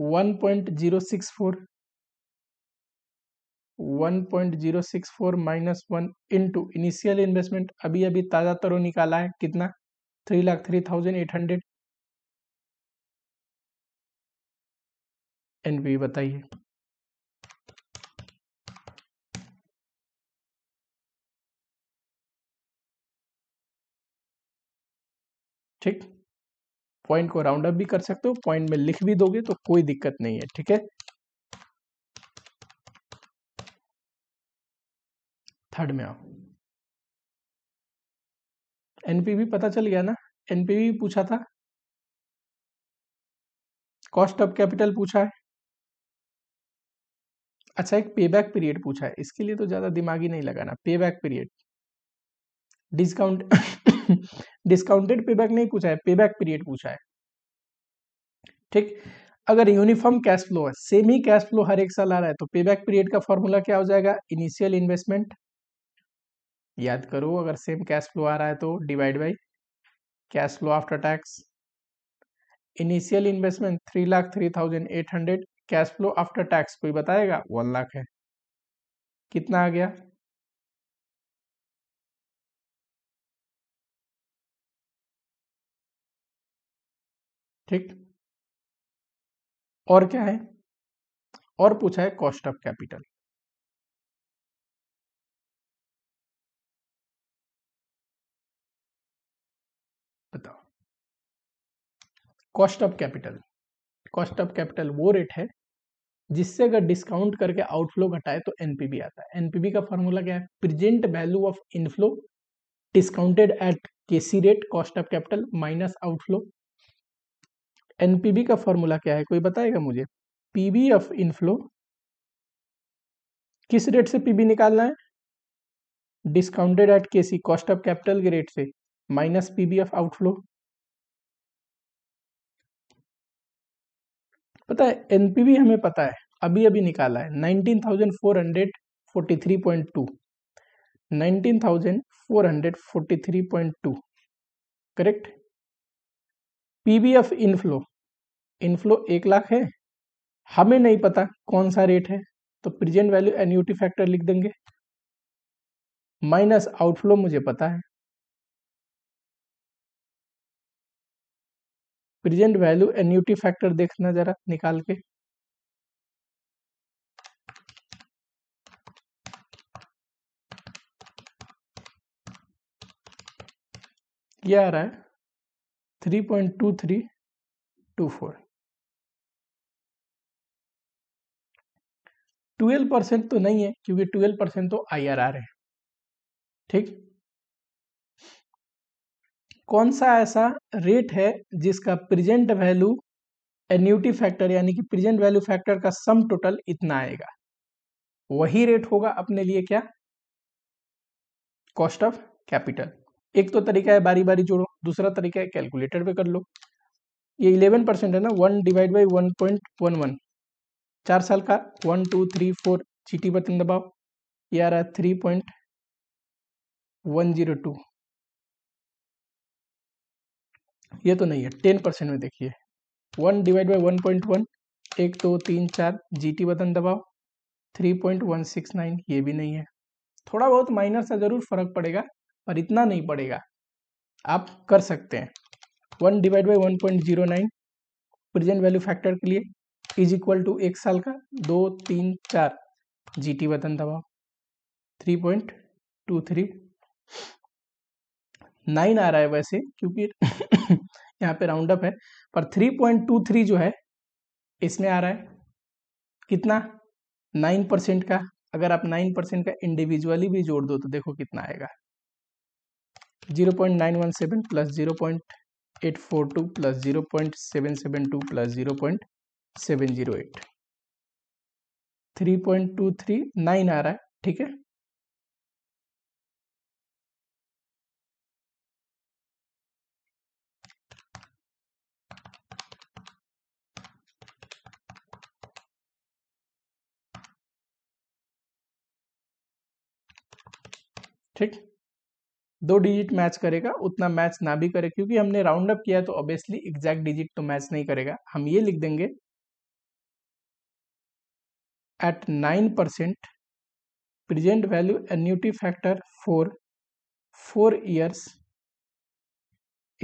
1.064 minus one into initial investment अभी अभी ताज़ा तरो निकाला है कितना three lakh three thousand eight hundred NP बताइए ठीक पॉइंट को राउंड अप भी कर सकते हो पॉइंट में लिख भी दोगे तो कोई दिक्कत नहीं है ठीक है थर्ड में आओ एनपीवी पता चल गया ना एनपीवी पूछा था कॉस्ट ऑफ कैपिटल पूछा है अच्छा एक पे बैक पीरियड पूछा है इसके लिए तो ज्यादा दिमागी नहीं लगाना पे back period discount discounted [LAUGHS] payback नहीं पूछा है पेबैक पीरियड पूछा है ठीक अगर यूनिफॉर्म कैश फ्लो है सेम ही कैश फ्लो हर एक साल आ रहा है तो पेबैक पीरियड का फॉर्मूला क्या हो जाएगा इनिशियल इन्वेस्टमेंट याद करो अगर सेम कैश फ्लो आ रहा है तो divide by cash flow after tax initial investment three lakh three thousand eight hundred cash flow after tax कोई बताएगा वन लाख है कितना आ गया ठीक और क्या है और पूछा है कॉस्ट ऑफ कैपिटल बताओ cost of capital cost of capital वो रेट है जिससे अगर डिस्काउंट करके आउटफ्लो घटाए तो एनपीबी आता है एनपीबी का फॉर्मूला क्या है present value of inflow discounted at KC rate cost of capital minus outflow NPV का फॉर्मूला क्या है कोई बताएगा मुझे पीबी ऑफ इनफ्लो किस रेट से पीबी निकालना है discounted at KC cost of capital के रेट से माइनस पीबी ऑफ आउटफ्लो पता है एनपीबी हमें पता है अभी अभी निकाला है nineteen nineteen thousand thousand four four hundred hundred forty forty three three point two point two correct PVF inflow inflow एक लाख है हमें नहीं पता कौन सा रेट है तो प्रेजेंट वैल्यू एन्यूटी फैक्टर लिख देंगे माइनस आउटफ्लो मुझे पता है प्रेजेंट वैल्यू एन्यूटी फैक्टर देखना जरा निकाल के ये आ रहा है three point two three two four twelve percent तो नहीं है क्योंकि ट्वेल्व परसेंट तो आई आर आर है ठीक कौन सा ऐसा रेट है जिसका प्रेजेंट वैल्यू एन्यूटी फैक्टर यानी कि प्रेजेंट वैल्यू फैक्टर का सम टोटल इतना आएगा वही रेट होगा अपने लिए क्या कॉस्ट ऑफ कैपिटल एक तो तरीका है बारी बारी जोड़ो दूसरा तरीका है कैलकुलेटर पे कर लो ये इलेवन परसेंट है ना one divide by one point one one चार साल का one two three four GT button दबाओ ये आ रहा है three point one zero two ये तो नहीं है टेन परसेंट में देखिए one divide by one point one एक दो तीन चार जीटी बटन दबाओ three point one six nine ये भी नहीं है थोड़ा बहुत माइनर सा ज़रूर फर्क पड़ेगा पर इतना नहीं पड़ेगा आप कर सकते हैं one divide by one point zero nine present value factor के लिए इज इक्वल टू एक साल का दो तीन चार जी टी बटन दबाओ three point two three nine आ रहा है वैसे क्योंकि [COUGHS] यहाँ पे राउंड अप है पर थ्री पॉइंट टू थ्री जो है इसमें आ रहा है कितना नाइन परसेंट का अगर आप नाइन परसेंट का इंडिविजुअली भी जोड़ दो तो देखो कितना आएगा zero point nine one seven plus zero point eight four two plus zero point seven seven two plus zero point seven zero eight three point two three nine आ रहा है ठीक है ठीक दो डिजिट मैच करेगा उतना मैच ना भी करे क्योंकि हमने राउंड अप किया तो ऑब्वियसली एग्जैक्ट डिजिट तो मैच नहीं करेगा हम ये लिख देंगे eight nine percent present value annuity factor four four years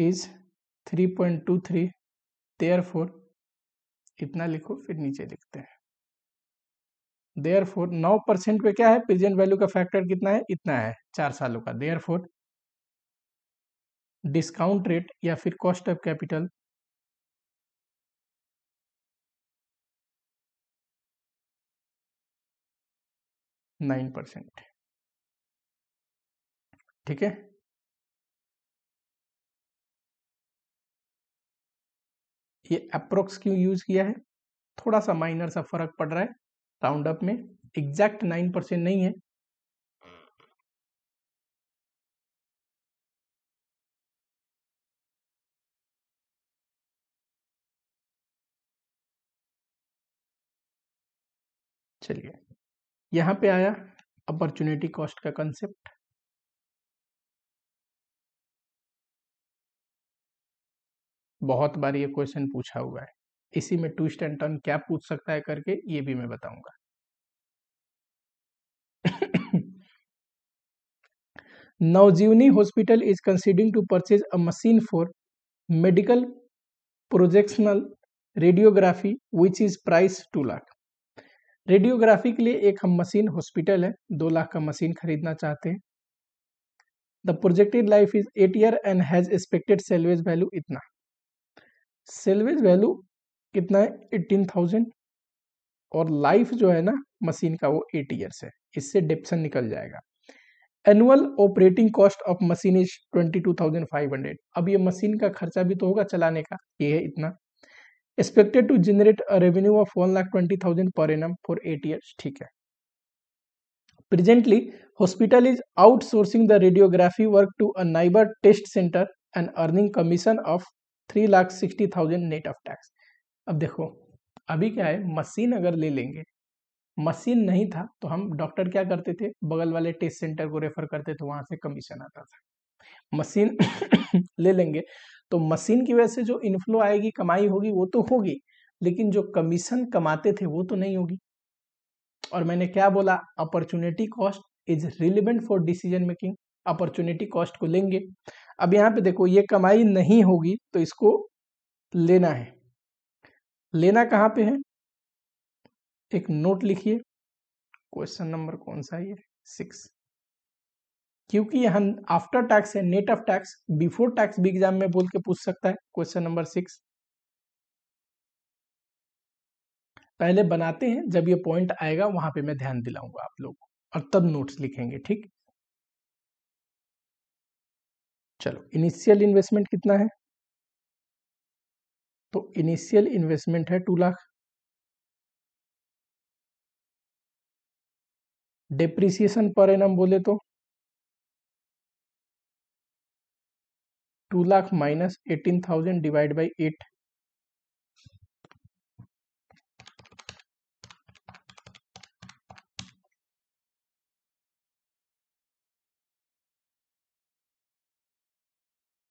is three point two three there four इतना लिखो फिर नीचे लिखते हैं देयर फोर नौ परसेंट पे क्या है प्रेजेंट वैल्यू का फैक्टर कितना है इतना है चार सालों का देयर फोर डिस्काउंट रेट या फिर cost of capital nine percent ठीक है ये अप्रोक्स क्यों यूज किया है थोड़ा सा माइनर सा फर्क पड़ रहा है राउंड अप में एग्जैक्ट नाइन परसेंट नहीं है चलिए यहां पे आया अपॉर्चुनिटी कॉस्ट का कंसेप्ट बहुत बार ये क्वेश्चन पूछा हुआ है इसी में ट्विस्ट एंड टर्न क्या पूछ सकता है करके ये भी मैं बताऊंगा Navjeevani hospital is considering to purchase a machine for medical projectional radiography which is price two lakh radiography के लिए एक हम मशीन हॉस्पिटल है दो लाख का मशीन खरीदना चाहते हैं the projected life is eight year and has expected salvage value इतना सेलवेज वैल्यू कितना है एट्टीन थाउजेंड और लाइफ जो है ना मशीन का वो एट ईयर्स है इससे डिप्सन निकल जाएगा annual operating cost of machine is twenty two thousand five hundred अब ये मशीन का खर्चा भी तो होगा चलाने का ये है इतना expected to generate revenue of one lakh twenty thousand per annum for eight years ठीक है presently hospital is outsourcing the radiography work to a neighbour test centre and earning commission of three lakh sixty thousand net of tax अब देखो अभी क्या है machine अगर ले लेंगे मशीन नहीं था तो हम डॉक्टर क्या करते थे बगल वाले टेस्ट सेंटर को रेफर करते थे तो वहां से कमीशन आता था मशीन [COUGHS] ले लेंगे तो मशीन की वजह से जो इनफ्लो आएगी कमाई होगी वो तो होगी लेकिन जो कमीशन कमाते थे वो तो नहीं होगी और मैंने क्या बोला opportunity cost is relevant for decision making opportunity cost को लेंगे अब यहाँ पे देखो ये कमाई नहीं होगी तो इसको लेना है लेना कहाँ पे है एक नोट लिखिए क्वेश्चन नंबर कौन सा ये सिक्स क्योंकि यहाँ आफ्टर टैक्स है net of tax before tax भी एग्जाम में बोल के पूछ सकता है क्वेश्चन नंबर सिक्स पहले बनाते हैं जब ये पॉइंट आएगा वहां पे मैं ध्यान दिलाऊंगा आप लोग और तब नोट्स लिखेंगे ठीक चलो इनिशियल इन्वेस्टमेंट कितना है तो इनिशियल इन्वेस्टमेंट है two lakh depreciation per annum बोले तो two lakh minus eighteen thousand divide by eight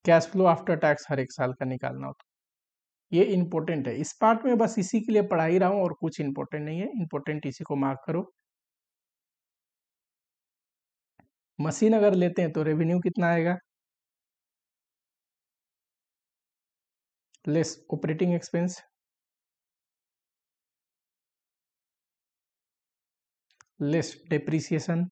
cash flow after tax हर एक साल का निकालना होता ये इंपॉर्टेंट है इस पार्ट में बस इसी के लिए पढ़ा ही रहा हूं और कुछ इंपॉर्टेंट नहीं है इंपॉर्टेंट इसी को मार्क करो मशीन अगर लेते हैं तो रेवेन्यू कितना आएगा less operating expense less depreciation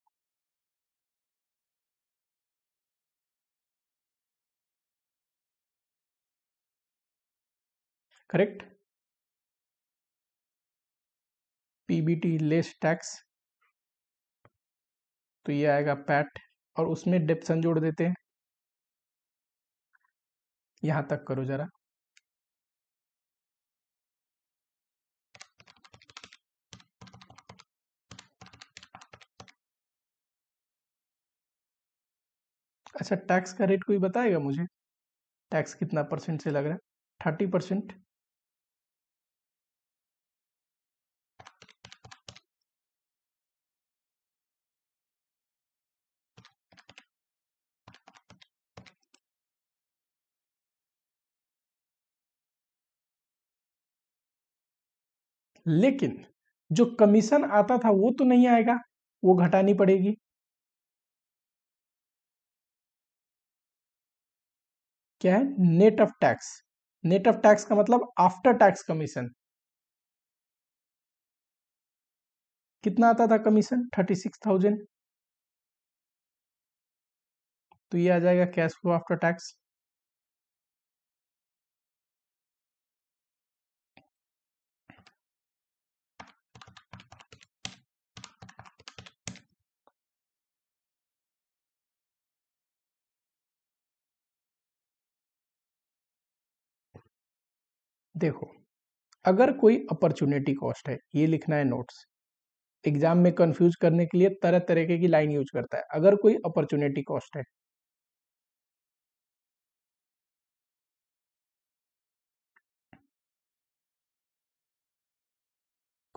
correct PBT less tax तो ये आएगा पैट और उसमें डेप्सन जोड़ देते हैं यहाँ तक करो ज़रा अच्छा टैक्स का रेट कोई बताएगा मुझे टैक्स कितना परसेंट से लग रहा है थर्टी परसेंट लेकिन जो कमीशन आता था वो तो नहीं आएगा वो घटानी पड़ेगी क्या है net of tax net of tax का मतलब आफ्टर टैक्स कमीशन कितना आता था कमीशन थर्टी सिक्स थाउजेंड तो ये आ जाएगा कैश फ्लो आफ्टर टैक्स देखो अगर कोई अपॉर्चुनिटी कॉस्ट है ये लिखना है नोट्स एग्जाम में कंफ्यूज करने के लिए तरह तरह की लाइन यूज करता है अगर कोई अपॉर्चुनिटी कॉस्ट है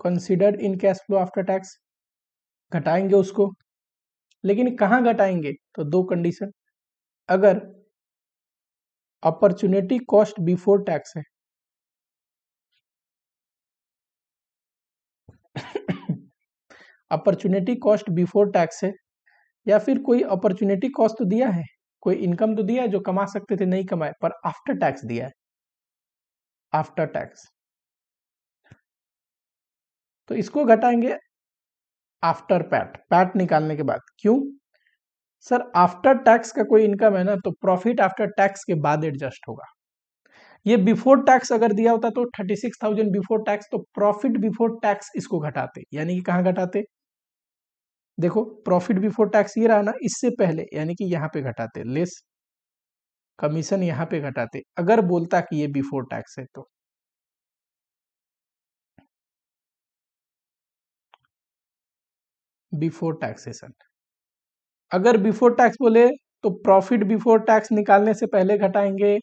considered in cash flow after tax घटाएंगे उसको लेकिन कहां घटाएंगे तो दो कंडीशन अगर अपॉर्चुनिटी कॉस्ट बिफोर टैक्स है अपॉर्चुनिटी कॉस्ट बिफोर टैक्स है या फिर कोई अपॉर्चुनिटी कॉस्ट तो दिया है कोई इनकम तो दिया है जो कमा सकते थे नहीं कमाए पर आफ्टर टैक्स दिया है आफ्टर टैक्स तो इसको घटाएंगे आफ्टर पैट पैट निकालने के बाद क्यों सर आफ्टर टैक्स का कोई इनकम है ना तो प्रॉफिट आफ्टर टैक्स के बाद एडजस्ट होगा ये बिफोर टैक्स अगर दिया होता तो thirty six thousand before tax तो प्रॉफिट बिफोर टैक्स इसको घटाते यानी कि कहां घटाते देखो प्रॉफिट बिफोर टैक्स ये रहा ना इससे पहले यानी कि यहाँ पे घटाते लेस कमीशन यहाँ पे घटाते अगर बोलता कि ये बिफोर टैक्स है तो बिफोर टैक्सेशन अगर बिफोर टैक्स बोले तो प्रॉफिट बिफोर टैक्स निकालने से पहले घटाएंगे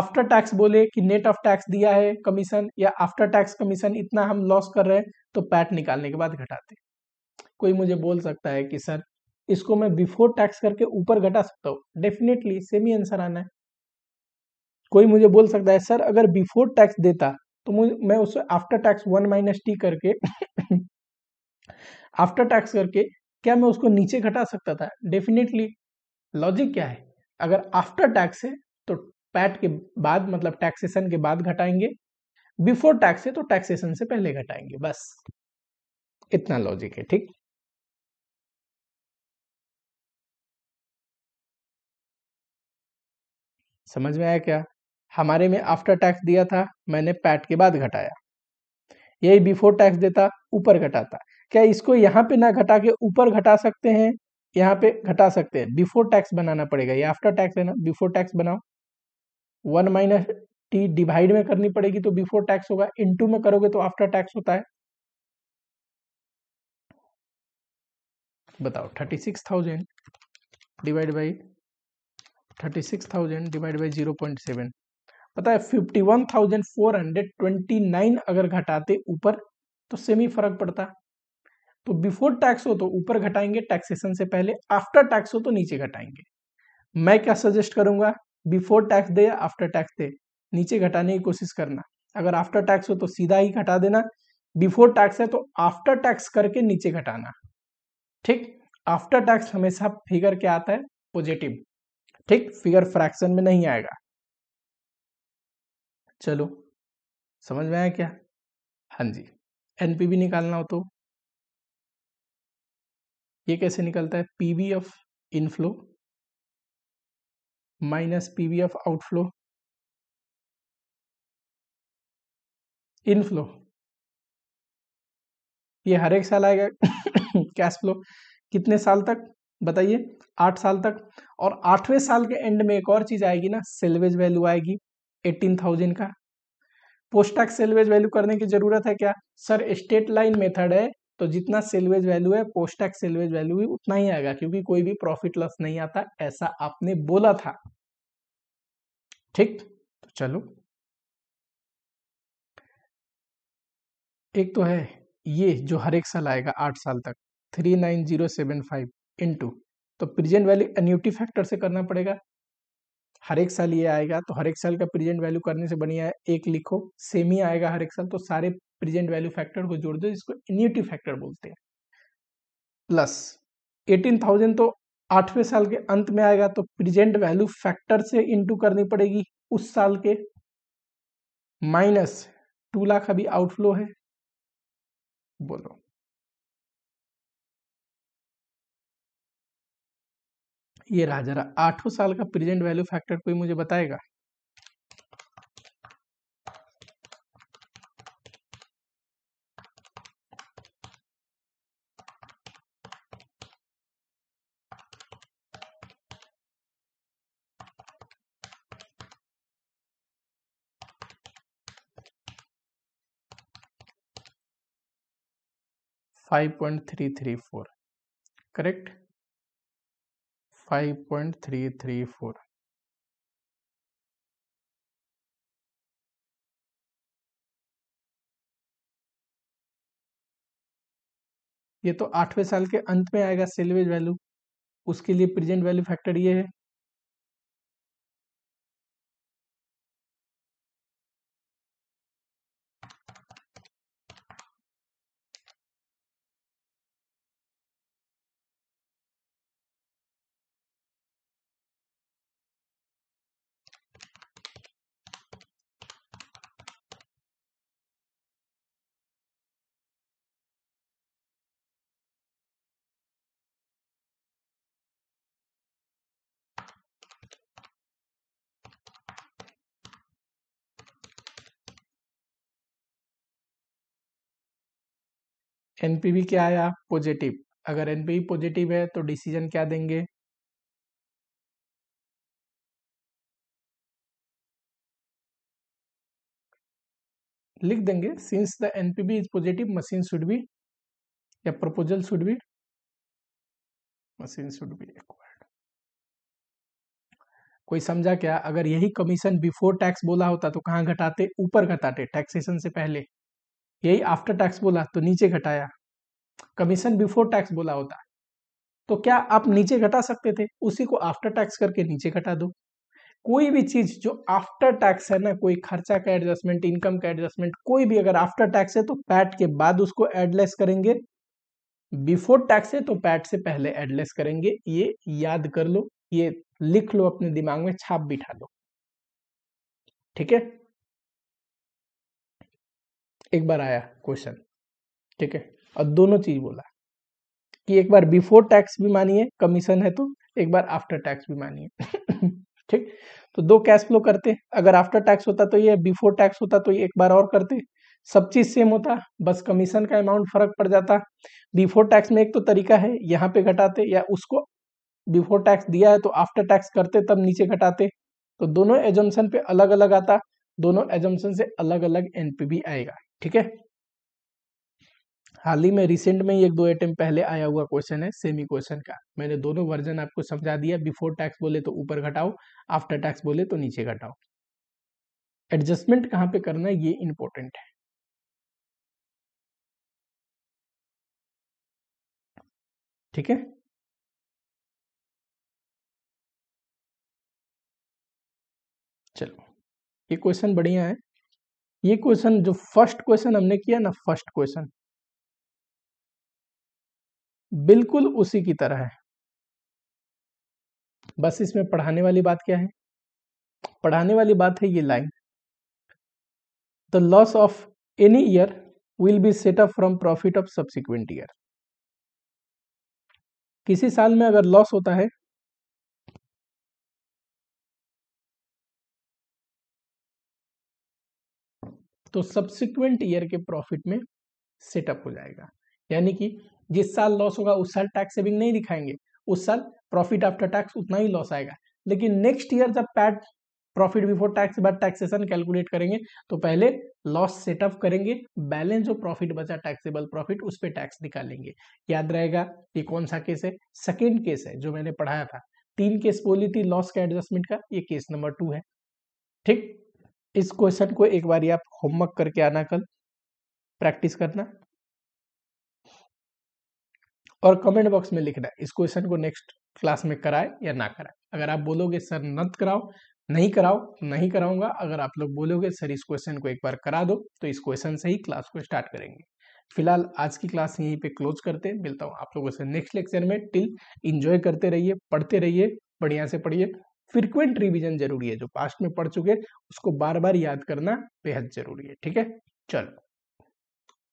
आफ्टर टैक्स बोले कि नेट ऑफ टैक्स दिया है कमीशन या आफ्टर टैक्स कमीशन इतना हम लॉस कर रहे हैं तो पैट निकालने के बाद घटाते कोई मुझे बोल सकता है कि सर इसको मैं बिफोर टैक्स करके ऊपर घटा सकता हूँ डेफिनेटली सेम ही आंसर आना है कोई मुझे बोल सकता है सर अगर बिफोर टैक्स देता तो मैं उसे after tax one minus T करके आफ्टर [LAUGHS] टैक्स करके क्या मैं उसको नीचे घटा सकता था डेफिनेटली लॉजिक क्या है अगर आफ्टर टैक्स है तो पैट के बाद मतलब टैक्सेशन के बाद घटाएंगे बिफोर टैक्स है तो टैक्सेशन से पहले घटाएंगे बस इतना लॉजिक है ठीक समझ में आया क्या हमारे में आफ्टर टैक्स दिया था मैंने पैट के बाद घटाया यही बिफोर टैक्स देता ऊपर घटाता क्या इसको यहाँ पे ना घटा के ऊपर घटा सकते हैं यहाँ पे घटा सकते हैं बिफोर टैक्स बनाना पड़ेगा ये आफ्टर टैक्स है ना बिफोर टैक्स बनाओ वन माइनस टी डिवाइड में करनी पड़ेगी तो बिफोर टैक्स होगा इनटू में करोगे तो आफ्टर टैक्स होता है बताओ thirty six thousand divide by thirty six thousand divide by zero point seven पता है fifty one thousand four hundred twenty nine अगर घटाते ऊपर तो सेम ही फर्क पड़ता तो बिफोर टैक्स हो तो ऊपर घटाएंगे टैक्सेशन से पहले आफ्टर टैक्स हो तो नीचे घटाएंगे मैं क्या सजेस्ट करूंगा बिफोर टैक्स दे या आफ्टर टैक्स दे नीचे घटाने की कोशिश करना अगर आफ्टर टैक्स हो तो सीधा ही घटा देना बिफोर टैक्स है तो आफ्टर टैक्स करके नीचे घटाना ठीक आफ्टर टैक्स हमेशा फिगर क्या आता है पॉजिटिव ठीक फिगर फ्रैक्शन में नहीं आएगा चलो समझ में आया क्या हाँ जी एनपीबी निकालना हो तो ये कैसे निकलता है PV of inflow minus PV of outflow inflow ये हर एक साल आएगा कैश [COUGHS] फ्लो कितने साल तक बताइए आठ साल तक और आठवें साल के एंड में एक और चीज़ आएगी ना सेलवेज वैल्यू आएगी एटीन थाउजेंड का पोस्टैक्स सेल्वेज सेलवेज वैल्यू करने की ज़रूरत है क्या सर स्टेट लाइन मेथड है तो जितना सेलवेज वैल्यू है पोस्टैक्स सेल्वेज सेलवेज वैल्यू भी उतना ही आएगा क्योंकि कोई भी प्रॉफिट लॉस नहीं आता ऐसा आपने बोला था ठीक तो चलो एक तो है ये जो हर एक साल आएगा आठ साल तक three nine zero seven five into तो प्रेजेंट वैल्यू एन्यूटी फैक्टर से करना पड़ेगा हर एक साल ये आएगा तो हर एक साल का प्रेजेंट वैल्यू करने से बढ़िया है एक लिखो सेम ही आएगा हर एक साल तो सारे प्रेजेंट वैल्यू फैक्टर को जोड़ दो जिसको एन्यूटी फैक्टर बोलते हैं प्लस एटीन थाउजेंड तो आठवें साल के अंत में आएगा तो प्रेजेंट वैल्यू फैक्टर से इंटू करनी पड़ेगी उस साल के माइनस टू लाख अभी आउटफ्लो है बोलो ये रहा जरा आठों साल का प्रेजेंट वैल्यू फैक्टर कोई मुझे बताएगा five point three three four correct ये तो आठवें साल के अंत में आएगा सेलवेज वैल्यू उसके लिए प्रेजेंट वैल्यू फैक्टर ये है एनपीवी क्या आया पॉजिटिव अगर एनपीवी पॉजिटिव है तो डिसीजन क्या देंगे लिख देंगे since the NPV is positive machine should be या proposal should be machine should be acquired कोई समझा क्या अगर यही कमीशन बिफोर टैक्स बोला होता तो कहाँ घटाते ऊपर घटाते टैक्सेशन से पहले यही आफ्टर टैक्स बोला तो नीचे घटाया कमीशन बिफोर टैक्स बोला होता तो क्या आप नीचे घटा सकते थे उसी को आफ्टर टैक्स करके नीचे घटा दो कोई भी चीज जो आफ्टर टैक्स है ना कोई खर्चा का एडजस्टमेंट इनकम का एडजस्टमेंट कोई भी अगर आफ्टर टैक्स है तो पैट के बाद उसको एडलेस करेंगे बिफोर टैक्स है तो पैट से पहले एडलेस करेंगे ये याद कर लो ये लिख लो अपने दिमाग में छाप बिठा लो ठीक है एक बार आया क्वेश्चन ठीक है और दोनों चीज बोला कि एक बार बिफोर टैक्स भी मानिए कमीशन है तो एक बार आफ्टर टैक्स भी मानिए [LAUGHS] ठीक तो दो कैश फ्लो करते अगर आफ्टर टैक्स होता तो ये बिफोर टैक्स होता तो ये एक बार और करते सब चीज सेम होता बस कमीशन का अमाउंट फर्क पड़ जाता बिफोर टैक्स में एक तो तरीका है यहाँ पे घटाते या उसको बिफोर टैक्स दिया है तो आफ्टर टैक्स करते तब नीचे घटाते तो दोनों एजम्सन पे अलग अलग आता दोनों एजम्सन से अलग अलग एनपीबी आएगा ठीक है हाल ही में रिसेंट में एक दो एटेम पहले आया हुआ क्वेश्चन है सेमी क्वेश्चन का मैंने दोनों वर्जन आपको समझा दिया बिफोर टैक्स बोले तो ऊपर घटाओ आफ्टर टैक्स बोले तो नीचे घटाओ एडजस्टमेंट कहां पे करना है ये इंपॉर्टेंट है ठीक है चलो ये क्वेश्चन बढ़िया है ये क्वेश्चन जो फर्स्ट क्वेश्चन हमने किया ना फर्स्ट क्वेश्चन बिल्कुल उसी की तरह है बस इसमें पढ़ाने वाली बात क्या है पढ़ाने वाली बात है ये line the loss of any year will be set up from profit of subsequent year किसी साल में अगर लॉस होता है तो सब्सिक्वेंट ईयर के प्रॉफिट में सेटअप हो जाएगा यानी कि जिस साल लॉस होगा उस साल टैक्स सेविंग नहीं दिखाएंगे उस साल प्रॉफिट आफ्टर टैक्स उतना ही लॉस आएगा लेकिन नेक्स्ट ईयर जब पैट प्रॉफिट बिफोर टैक्स के बाद टैक्सेशन कैलकुलेट करेंगे तो पहले लॉस सेटअप करेंगे बैलेंस जो प्रॉफिट बचा टैक्सेबल प्रॉफिट उस पर टैक्स निकालेंगे याद रहेगा ये कौन सा केस है सेकेंड केस है जो मैंने पढ़ाया था तीन केस बोली थी लॉस का एडजस्टमेंट का ये केस नंबर टू है ठीक इस क्वेश्चन को एक बार आप होमवर्क करके आना कल प्रैक्टिस करना और कमेंट बॉक्स में लिखना इस क्वेश्चन को नेक्स्ट क्लास में कराए या ना कराए अगर आप बोलोगे सर नत कराओ नहीं कराओ नहीं कराऊंगा अगर आप लोग बोलोगे सर इस क्वेश्चन को एक बार करा दो तो इस क्वेश्चन से ही क्लास को स्टार्ट करेंगे फिलहाल आज की क्लास यहीं पे क्लोज करते हैं मिलता हूँ आप लोगों से नेक्स्ट लेक्चर में टिल इंजॉय करते रहिए पढ़ते रहिए बढ़िया से पढ़िए फ्रिक्वेंट रिवीजन जरूरी है जो पास्ट में पढ़ चुके उसको बार बार याद करना बेहद जरूरी है ठीक है चलो